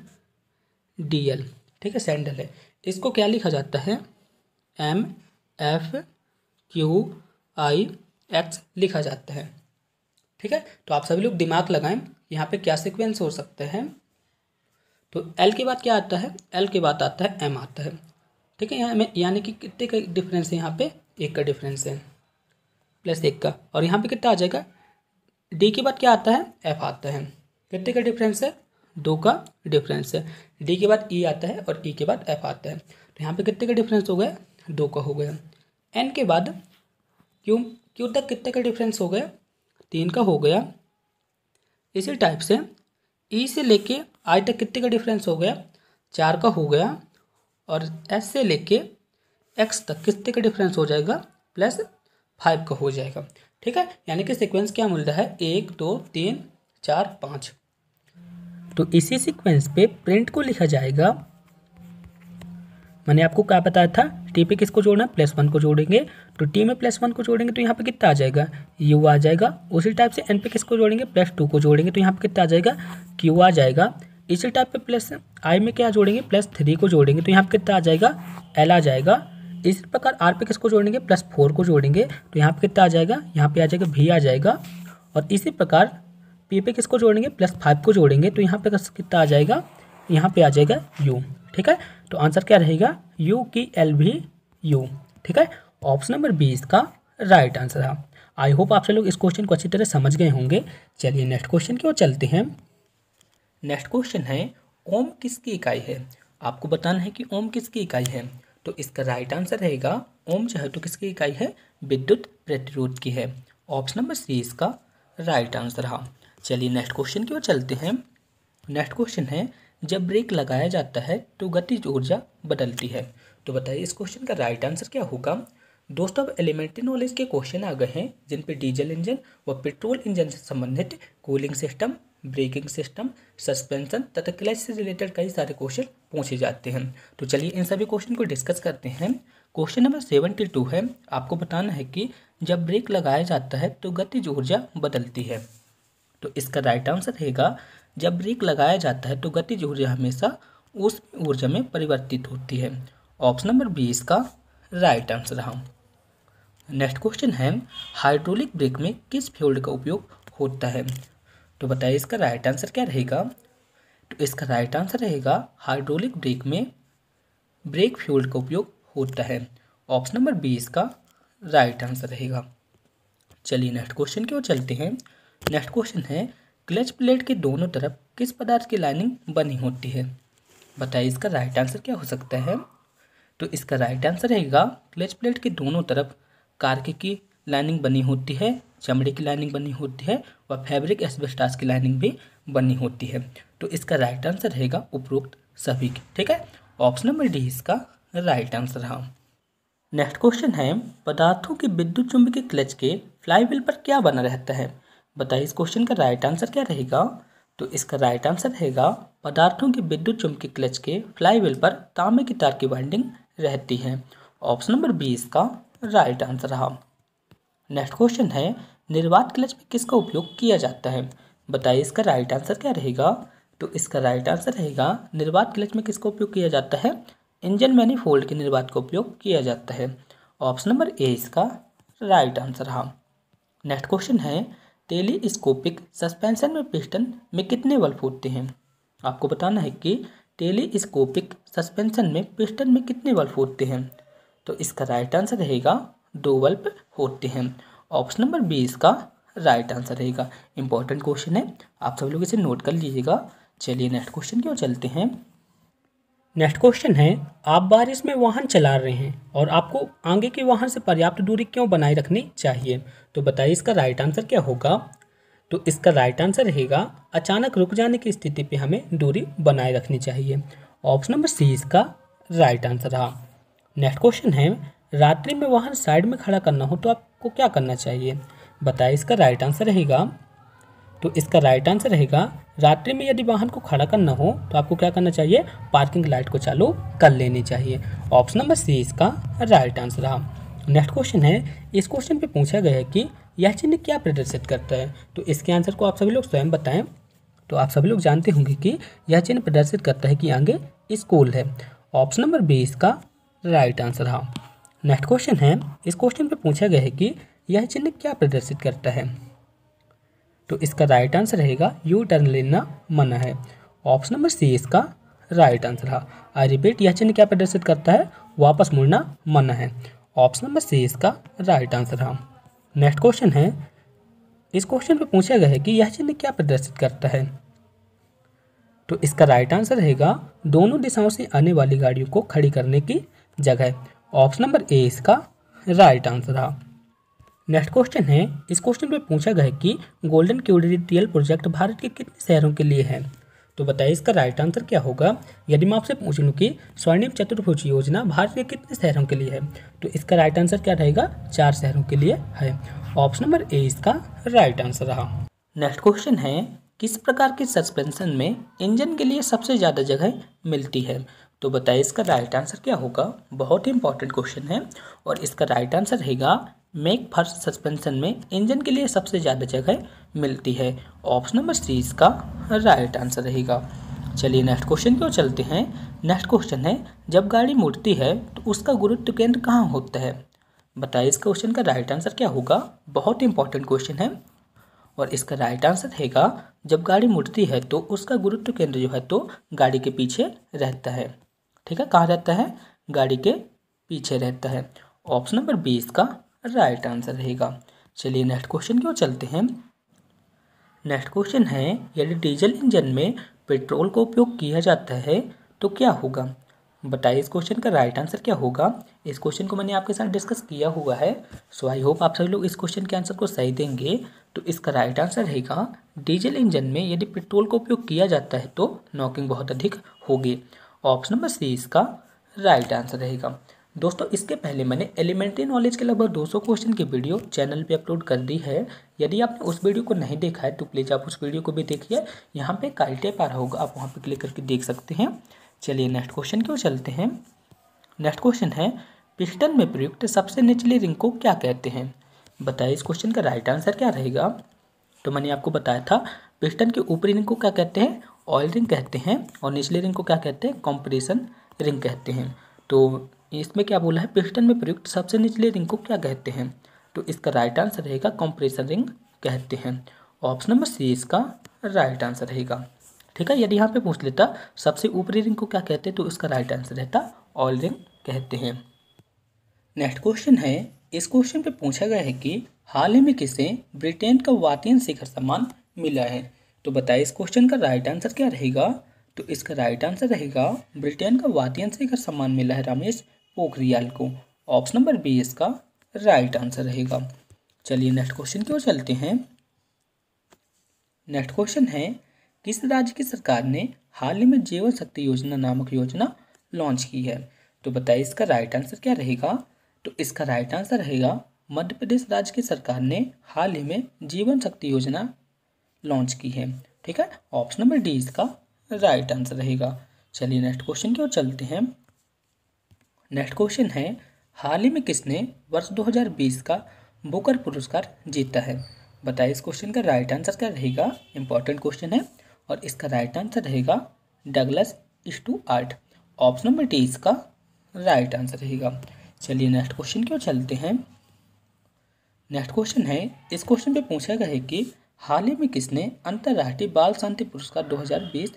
Speaker 1: D L ठीक है सैंडल है इसको क्या लिखा जाता है M F Q I X लिखा जाता है ठीक है तो आप सभी लोग दिमाग लगाएं यहाँ पे क्या सिक्वेंस हो सकते हैं तो एल के बाद क्या आता है एल के बाद आता है एम आता है ठीक है यहाँ में यानी कि कितने का डिफरेंस है यहाँ पे एक का डिफरेंस है प्लस एक का और यहाँ पे कितना आ जाएगा डी के बाद क्या आता है एफ आता है कितने का डिफरेंस है दो का डिफरेंस है डी के बाद ई e आता है और ई e के बाद एफ आता है तो यहाँ पे कितने का डिफरेंस हो गया दो का हो गया एन के बाद क्यों क्यों तक कितने का डिफरेंस हो गया तीन का हो गया इसी टाइप से ई e से लेके आई तक कितने का डिफरेंस हो गया चार का हो गया और एस से लेके एक्स तक कितने का डिफरेंस हो जाएगा प्लस फाइव का हो जाएगा ठीक है यानी कि सीक्वेंस क्या मिल रहा है एक दो तीन चार पाँच तो इसी सीक्वेंस पे प्रिंट को लिखा जाएगा मैंने आपको क्या बताया था टी पे किसको जोड़ना है प्लस वन को जोड़ेंगे तो टी में प्लस वन को जोड़ेंगे तो यहाँ पे कितना आ जाएगा यू आ जाएगा उसी टाइप से एन पे किसको जोड़ेंगे प्लस टू को जोड़ेंगे तो यहाँ पे कितना आ जाएगा क्यू आ जाएगा इसी टाइप पे प्लस आई में क्या जोड़ेंगे प्लस थ्री को जोड़ेंगे तो यहाँ पे कितना आ जाएगा एल आ जाएगा इसी प्रकार आर पे किसको जोड़ेंगे प्लस फोर को जोड़ेंगे तो यहाँ पे कितना आ जाएगा यहाँ पे आ जाएगा भी आ जाएगा और इसी प्रकार पी पे किसको जोड़ेंगे प्लस फाइव को जोड़ेंगे तो यहाँ पे कितना आ जाएगा यहाँ पे आ जाएगा यू ठीक है तो आंसर क्या रहेगा यू की एल भी यू ठीक है ऑप्शन नंबर बी इसका राइट आंसर है आई होप आप लोग इस क्वेश्चन को अच्छी तरह समझ गए होंगे चलिए नेक्स्ट क्वेश्चन की ओर चलते हैं नेक्स्ट क्वेश्चन है ओम किसकी इकाई है आपको बताना है कि ओम किसकी इकाई है तो इसका राइट आंसर रहेगा ओम जो है तो किसकी इकाई है विद्युत प्रतिरोध की है ऑप्शन नंबर सी इसका राइट आंसर रहा चलिए नेक्स्ट क्वेश्चन की ओर चलते हैं नेक्स्ट क्वेश्चन है जब ब्रेक लगाया जाता है तो गतिज ऊर्जा बदलती है तो बताइए इस क्वेश्चन का राइट आंसर क्या होगा दोस्तों अब एलिमेंट्री नॉलेज के क्वेश्चन आ गए हैं जिन पर डीजल इंजन व पेट्रोल इंजन से संबंधित cooling system braking system suspension तथा क्लच से रिलेटेड कई सारे क्वेश्चन पूछे जाते हैं तो चलिए इन सभी क्वेश्चन को डिस्कस करते हैं क्वेश्चन नंबर सेवेंटी टू है आपको बताना है कि जब ब्रेक लगाया जाता है तो गतिज ऊर्जा बदलती है तो इसका राइट आंसर रहेगा जब ब्रेक लगाया जाता है तो गतिज ऊर्जा हमेशा उस ऊर्जा में परिवर्तित होती है ऑप्शन नंबर बी इसका राइट आंसर रहा नेक्स्ट क्वेश्चन है हाइड्रोलिक ब्रेक में किस फ्यूल्ड का उपयोग होता है तो बताइए इसका राइट आंसर क्या रहेगा तो इसका राइट आंसर रहेगा हाइड्रोलिक ब्रेक में ब्रेक फ्यूल्ड का उपयोग होता है ऑप्शन नंबर बी इसका राइट आंसर रहेगा चलिए नेक्स्ट क्वेश्चन की ओर चलते हैं नेक्स्ट क्वेश्चन है क्लच प्लेट के दोनों तरफ किस पदार्थ की लाइनिंग बनी होती है बताइए इसका राइट आंसर क्या हो सकता है तो इसका राइट आंसर रहेगा क्लच प्लेट के दोनों तरफ कार्के की लाइनिंग बनी होती है चमड़े की लाइनिंग बनी होती है व फैब्रिक एस्बेस्टास की लाइनिंग भी बनी होती है तो इसका राइट आंसर रहेगा उपरोक्त सभी ठीक है ऑप्शन नंबर डी इसका राइट आंसर रहा नेक्स्ट क्वेश्चन है पदार्थों के विद्युत चुंबकीय क्लच के फ्लाईव्हील पर क्या बना रहता है बताइए इस क्वेश्चन का राइट आंसर क्या रहेगा तो इसका राइट आंसर रहेगा पदार्थों के विद्युत चुंबकीय क्लच के फ्लाईवेल पर तांबे की तार की वाइंडिंग रहती है ऑप्शन नंबर बी इसका राइट आंसर रहा नेक्स्ट क्वेश्चन है निर्वात क्लच में किसका उपयोग किया जाता है बताइए इसका राइट आंसर क्या रहेगा तो इसका राइट आंसर रहेगा निर्वात क्लच में किसका उपयोग किया जाता है इंजन मैनी फोल्ड के निर्वात का उपयोग किया जाता है ऑप्शन नंबर ए इसका राइट आंसर रहा नेक्स्ट क्वेश्चन है टेलीस्कोपिक सस्पेंशन में पिस्टन में कितने बल्ब होते हैं आपको बताना है कि टेलीस्कोपिक सस्पेंशन में पिस्टन में कितने बल्ब होते हैं तो इसका राइट आंसर रहेगा दो बल्ब होते हैं ऑप्शन नंबर बी इसका राइट आंसर रहेगा इंपॉर्टेंट क्वेश्चन है आप सभी लोग इसे नोट कर लीजिएगा चलिए नेक्स्ट क्वेश्चन की ओर चलते हैं नेक्स्ट क्वेश्चन है आप बारिश में वाहन चला रहे हैं और आपको आगे के वाहन से पर्याप्त दूरी क्यों बनाए रखनी चाहिए तो बताइए इसका राइट आंसर क्या होगा तो इसका राइट आंसर रहेगा अचानक रुक जाने की स्थिति पे हमें दूरी बनाए रखनी चाहिए ऑप्शन नंबर सी इसका राइट आंसर रहा नेक्स्ट क्वेश्चन है रात्रि में वाहन साइड में खड़ा करना हो तो आपको क्या करना चाहिए बताइए इसका राइट आंसर रहेगा तो इसका राइट आंसर रहेगा रात्रि में यदि वाहन को खड़ा करना हो तो आपको क्या करना चाहिए पार्किंग लाइट को चालू कर लेनी चाहिए ऑप्शन नंबर सी इसका राइट आंसर रहा नेक्स्ट क्वेश्चन है इस क्वेश्चन पे पूछा गया है कि यह चिन्ह क्या प्रदर्शित करता है तो इसके आंसर को आप सभी लोग स्वयं बताएं तो आप सभी लोग जानते होंगे कि यह चिन्ह प्रदर्शित करता है कि आगे स्कूल है ऑप्शन नंबर बी इसका राइट आंसर रहा नेक्स्ट क्वेश्चन है इस क्वेश्चन पर पूछा गया है कि यह चिन्ह क्या प्रदर्शित करता है तो इसका राइट आंसर रहेगा यू टर्न लेना मना है ऑप्शन नंबर सी इसका राइट आंसर रहा आई रिपीट यह चिन्ह क्या प्रदर्शित करता है वापस मुड़ना मना है ऑप्शन नंबर सी इसका राइट आंसर रहा नेक्स्ट क्वेश्चन है इस क्वेश्चन पर पूछा गया है कि यह चिन्ह क्या प्रदर्शित करता है तो इसका राइट आंसर रहेगा दोनों दिशाओं से आने वाली गाड़ियों को खड़ी करने की जगह ऑप्शन नंबर ए इसका राइट आंसर रहा नेक्स्ट क्वेश्चन है इस क्वेश्चन में पूछा गया है कि गोल्डन क्यूरिटियल प्रोजेक्ट भारत के कितने शहरों के लिए है तो बताइए इसका राइट आंसर क्या होगा यदि मैं आपसे पूछ लूँ कि स्वर्णिम चतुर्भुज योजना भारत के कितने शहरों के लिए है तो इसका राइट आंसर क्या रहेगा चार शहरों के लिए है ऑप्शन नंबर ए इसका राइट आंसर रहा नेक्स्ट क्वेश्चन है किस प्रकार के सस्पेंशन में इंजन के लिए सबसे ज़्यादा जगह मिलती है तो बताइए इसका राइट आंसर क्या होगा बहुत ही इंपॉर्टेंट क्वेश्चन है और इसका राइट आंसर रहेगा मेक फर्स्ट सस्पेंशन में इंजन के लिए सबसे ज़्यादा जगह मिलती है ऑप्शन नंबर सी इसका राइट आंसर रहेगा चलिए नेक्स्ट क्वेश्चन की ओर चलते हैं नेक्स्ट क्वेश्चन है जब गाड़ी मुड़ती है तो उसका गुरुत्व केंद्र कहाँ होता है बताइए इस क्वेश्चन का राइट आंसर क्या होगा बहुत इंपॉर्टेंट क्वेश्चन है और इसका राइट आंसर रहेगा जब गाड़ी मुड़ती है तो उसका गुरुत्व केंद्र जो है तो गाड़ी के पीछे रहता है ठीक है कहाँ रहता है गाड़ी के पीछे रहता है ऑप्शन नंबर बी इसका राइट आंसर रहेगा चलिए नेक्स्ट क्वेश्चन की ओर चलते हैं नेक्स्ट क्वेश्चन है यदि डीजल इंजन में पेट्रोल का उपयोग किया जाता है तो क्या होगा बताइए इस क्वेश्चन का राइट आंसर क्या होगा इस क्वेश्चन को मैंने आपके साथ डिस्कस किया हुआ है सो आई होप आप सभी लोग इस क्वेश्चन के आंसर को सही देंगे तो इसका राइट आंसर रहेगा डीजल इंजन में यदि पेट्रोल का उपयोग किया जाता है तो नॉकिंग बहुत अधिक होगी ऑप्शन नंबर सी इसका राइट आंसर रहेगा दोस्तों इसके पहले मैंने एलिमेंट्री नॉलेज के लगभग 200 क्वेश्चन की वीडियो चैनल पे अपलोड कर दी है यदि आपने उस वीडियो को नहीं देखा है तो प्लीज़ आप उस वीडियो को भी देखिए यहाँ पे काइल टेप आ रहा होगा आप वहाँ पे क्लिक करके देख सकते हैं चलिए नेक्स्ट क्वेश्चन की ओर चलते हैं नेक्स्ट क्वेश्चन है पिस्टन में प्रयुक्त सबसे निचली रिंग को क्या कहते हैं बताइए इस क्वेश्चन का राइट आंसर क्या रहेगा तो मैंने आपको बताया था पिस्टन के ऊपरी रिंग को क्या कहते हैं ऑयल रिंग कहते हैं और निचले रिंग को क्या कहते हैं कॉम्प्रेशन रिंग कहते हैं तो इसमें क्या बोला है पिस्टन में प्रयुक्त सबसे निचले रिंग को क्या कहते हैं तो इसका राइट आंसर रहेगा कंप्रेशन रिंग कहते हैं ऑप्शन नंबर सी इसका राइट आंसर रहेगा ठीक है यदि यहाँ पे पूछ लेता सबसे ऊपरी रिंग को क्या कहते हैं तो इसका राइट आंसर रहता ऑल रिंग कहते हैं नेक्स्ट क्वेश्चन है इस क्वेश्चन पे पूछा गया है कि हाल ही में किसे ब्रिटेन का वातियन शिखर सम्मान मिला है तो बताए इस क्वेश्चन का राइट आंसर क्या रहेगा तो इसका राइट आंसर रहेगा ब्रिटेन का वातियन शिखर सम्मान मिला है रमेश पोखरियाल को ऑप्शन नंबर बी इसका राइट आंसर रहेगा चलिए नेक्स्ट क्वेश्चन की ओर चलते हैं नेक्स्ट क्वेश्चन है किस राज्य की सरकार ने हाल ही में जीवन शक्ति योजना नामक योजना लॉन्च की है तो बताइए इसका राइट आंसर क्या रहेगा तो इसका राइट आंसर रहेगा मध्य प्रदेश राज्य की सरकार ने हाल ही में जीवन शक्ति योजना लॉन्च की है ठीक है ऑप्शन नंबर डी इसका राइट आंसर रहेगा चलिए नेक्स्ट क्वेश्चन की ओर चलते हैं नेक्स्ट क्वेश्चन है हाल ही में किसने वर्ष 2020 का बुकर पुरस्कार जीता है बताइए इस क्वेश्चन का राइट आंसर क्या रहेगा इंपॉर्टेंट क्वेश्चन है और इसका राइट आंसर रहेगा Douglas Stuart option number D इसका राइट आंसर रहेगा चलिए नेक्स्ट क्वेश्चन की ओर चलते हैं नेक्स्ट क्वेश्चन है इस क्वेश्चन पे पूछा गया है कि हाल ही में किसने अंतर्राष्ट्रीय बाल शांति पुरस्कार 2020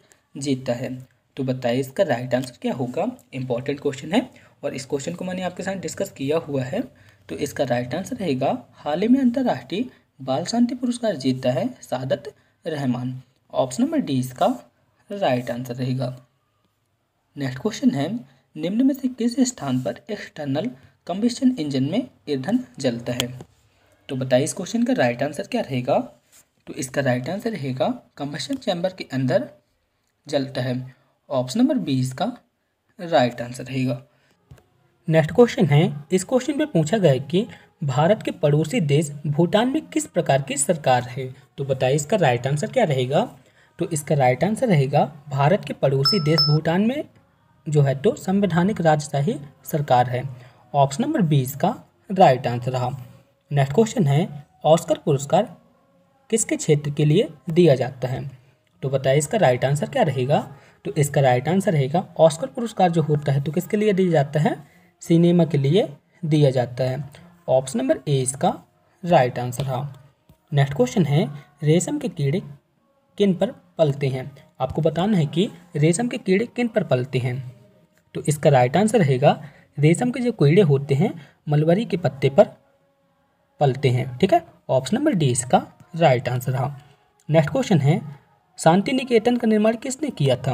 Speaker 1: जीता है तो बताइए इसका राइट आंसर क्या होगा इंपॉर्टेंट क्वेश्चन है और इस क्वेश्चन को मैंने आपके साथ डिस्कस किया हुआ है तो इसका राइट आंसर रहेगा हाल ही में अंतर्राष्ट्रीय बाल शांति पुरस्कार जीता है Sadat Rahman option number D इसका राइट आंसर रहेगा नेक्स्ट क्वेश्चन है निम्न में से किस स्थान पर एक्सटर्नल कम्बिशन इंजन में ईंधन जलता है तो बताइए इस क्वेश्चन का राइट आंसर क्या रहेगा तो इसका राइट आंसर रहेगा कम्बशन चैम्बर के अंदर जलता है ऑप्शन नंबर बी इसका राइट आंसर रहेगा नेक्स्ट क्वेश्चन है इस क्वेश्चन में पूछा गया कि भारत के पड़ोसी देश भूटान में किस प्रकार की सरकार है तो बताइए इसका राइट आंसर क्या रहेगा तो इसका राइट आंसर रहेगा भारत के पड़ोसी देश भूटान में जो है तो संवैधानिक राजशाही सरकार है ऑप्शन नंबर बी इसका राइट आंसर रहा नेक्स्ट क्वेश्चन है ऑस्कर पुरस्कार किसके क्षेत्र के लिए दिया जाता है तो बताइए इसका राइट आंसर क्या रहेगा तो इसका राइट आंसर रहेगा ऑस्कर पुरस्कार जो होता है तो किसके लिए दिया जाता है सिनेमा के लिए दिया जाता है ऑप्शन नंबर ए इसका राइट आंसर था नेक्स्ट क्वेश्चन है रेशम के कीड़े किन पर पलते हैं आपको बताना है कि रेशम के कीड़े किन पर पलते हैं तो इसका राइट आंसर रहेगा रेशम के जो कीड़े होते हैं मलबरी के पत्ते पर पलते हैं ठीक है ऑप्शन नंबर डी इसका राइट आंसर रहा नेक्स्ट क्वेश्चन है शांति निकेतन का निर्माण किसने किया था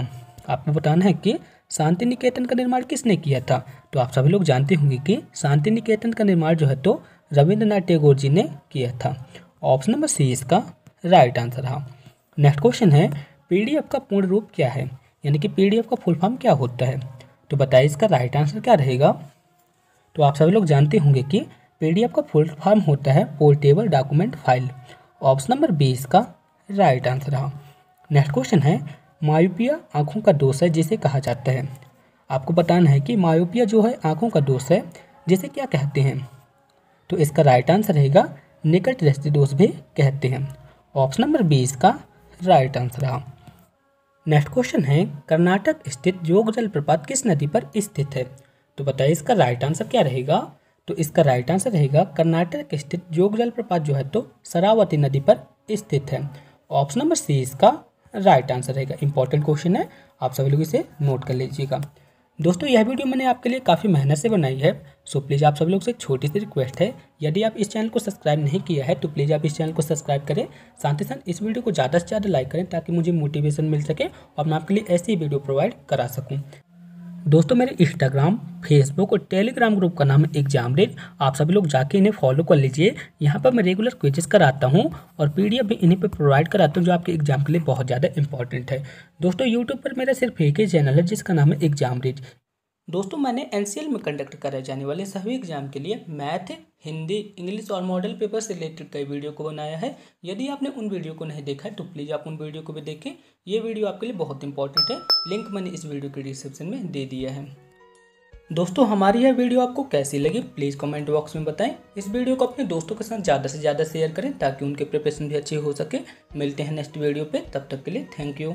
Speaker 1: आपको बताना है कि शांति निकेतन का निर्माण किसने किया था तो आप सभी लोग जानते होंगे कि शांति निकेतन का निर्माण जो है तो रविंद्रनाथ टैगोर जी ने किया था ऑप्शन नंबर सी इसका राइट आंसर रहा नेक्स्ट क्वेश्चन है पीडीएफ का पूर्ण रूप क्या है यानी कि पीडीएफ का फुल फॉर्म क्या होता है तो बताइए इसका राइट आंसर क्या रहेगा तो आप सभी लोग जानते होंगे कि पी का फुल फॉर्म होता है portable document file option number B इसका राइट आंसर रहा नेक्स्ट क्वेश्चन है मायोपिया आँखों का दोष है जिसे कहा जाता है आपको बताना है कि मायोपिया जो है आँखों का दोष है जिसे क्या कहते हैं तो इसका राइट आंसर रहेगा निकट दृष्टि दोष भी कहते हैं ऑप्शन नंबर बी इसका राइट आंसर रहा नेक्स्ट क्वेश्चन है कर्नाटक स्थित योग जलप्रपात किस नदी पर स्थित है तो बताइए इसका राइट आंसर क्या रहेगा तो इसका राइट आंसर रहेगा कर्नाटक स्थित योग जलप्रपात जो है तो सरावती नदी पर स्थित है ऑप्शन नंबर सी इसका राइट आंसर रहेगा इंपॉर्टेंट क्वेश्चन है आप सभी लोग इसे नोट कर लीजिएगा दोस्तों यह वीडियो मैंने आपके लिए काफ़ी मेहनत से बनाई है सो प्लीज़ आप सब लोग से एक छोटी सी रिक्वेस्ट है यदि आप इस चैनल को सब्सक्राइब नहीं किया है तो प्लीज़ आप इस चैनल को सब्सक्राइब करें साथ ही साथ इस वीडियो को ज़्यादा से ज़्यादा लाइक करें ताकि मुझे मोटिवेशन मिल सके और मैं आपके लिए ऐसी वीडियो प्रोवाइड करा सकूँ दोस्तों मेरे इंस्टाग्राम फेसबुक और टेलीग्राम ग्रुप का नाम है एग्जाम रेड आप सभी लोग जाके इन्हें फॉलो कर लीजिए यहाँ पर मैं रेगुलर क्विजेस कराता हूँ और पीडीएफ भी इन्हीं पर प्रोवाइड कराता हूँ जो आपके एग्जाम के लिए बहुत ज़्यादा इंपॉर्टेंट है दोस्तों यूट्यूब पर मेरा सिर्फ एक ही चैनल है जिसका नाम है एग्जाम रेड दोस्तों मैंने एन में कंडक्ट कराए जाने वाले सभी एग्जाम के लिए मैथ हिंदी इंग्लिश और मॉडल पेपर से रिलेटेड कई वीडियो को बनाया है यदि आपने उन वीडियो को नहीं देखा है तो प्लीज़ आप उन वीडियो को भी देखें ये वीडियो आपके लिए बहुत इंपॉर्टेंट है लिंक मैंने इस वीडियो के डिस्क्रिप्शन में दे दिया है दोस्तों हमारी यह वीडियो आपको कैसी लगी प्लीज़ कमेंट बॉक्स में बताएं इस वीडियो को अपने दोस्तों के साथ ज़्यादा से ज़्यादा शेयर करें ताकि उनके प्रिपरेशन भी अच्छी हो सके मिलते हैं नेक्स्ट वीडियो पे तब तक के लिए थैंक यू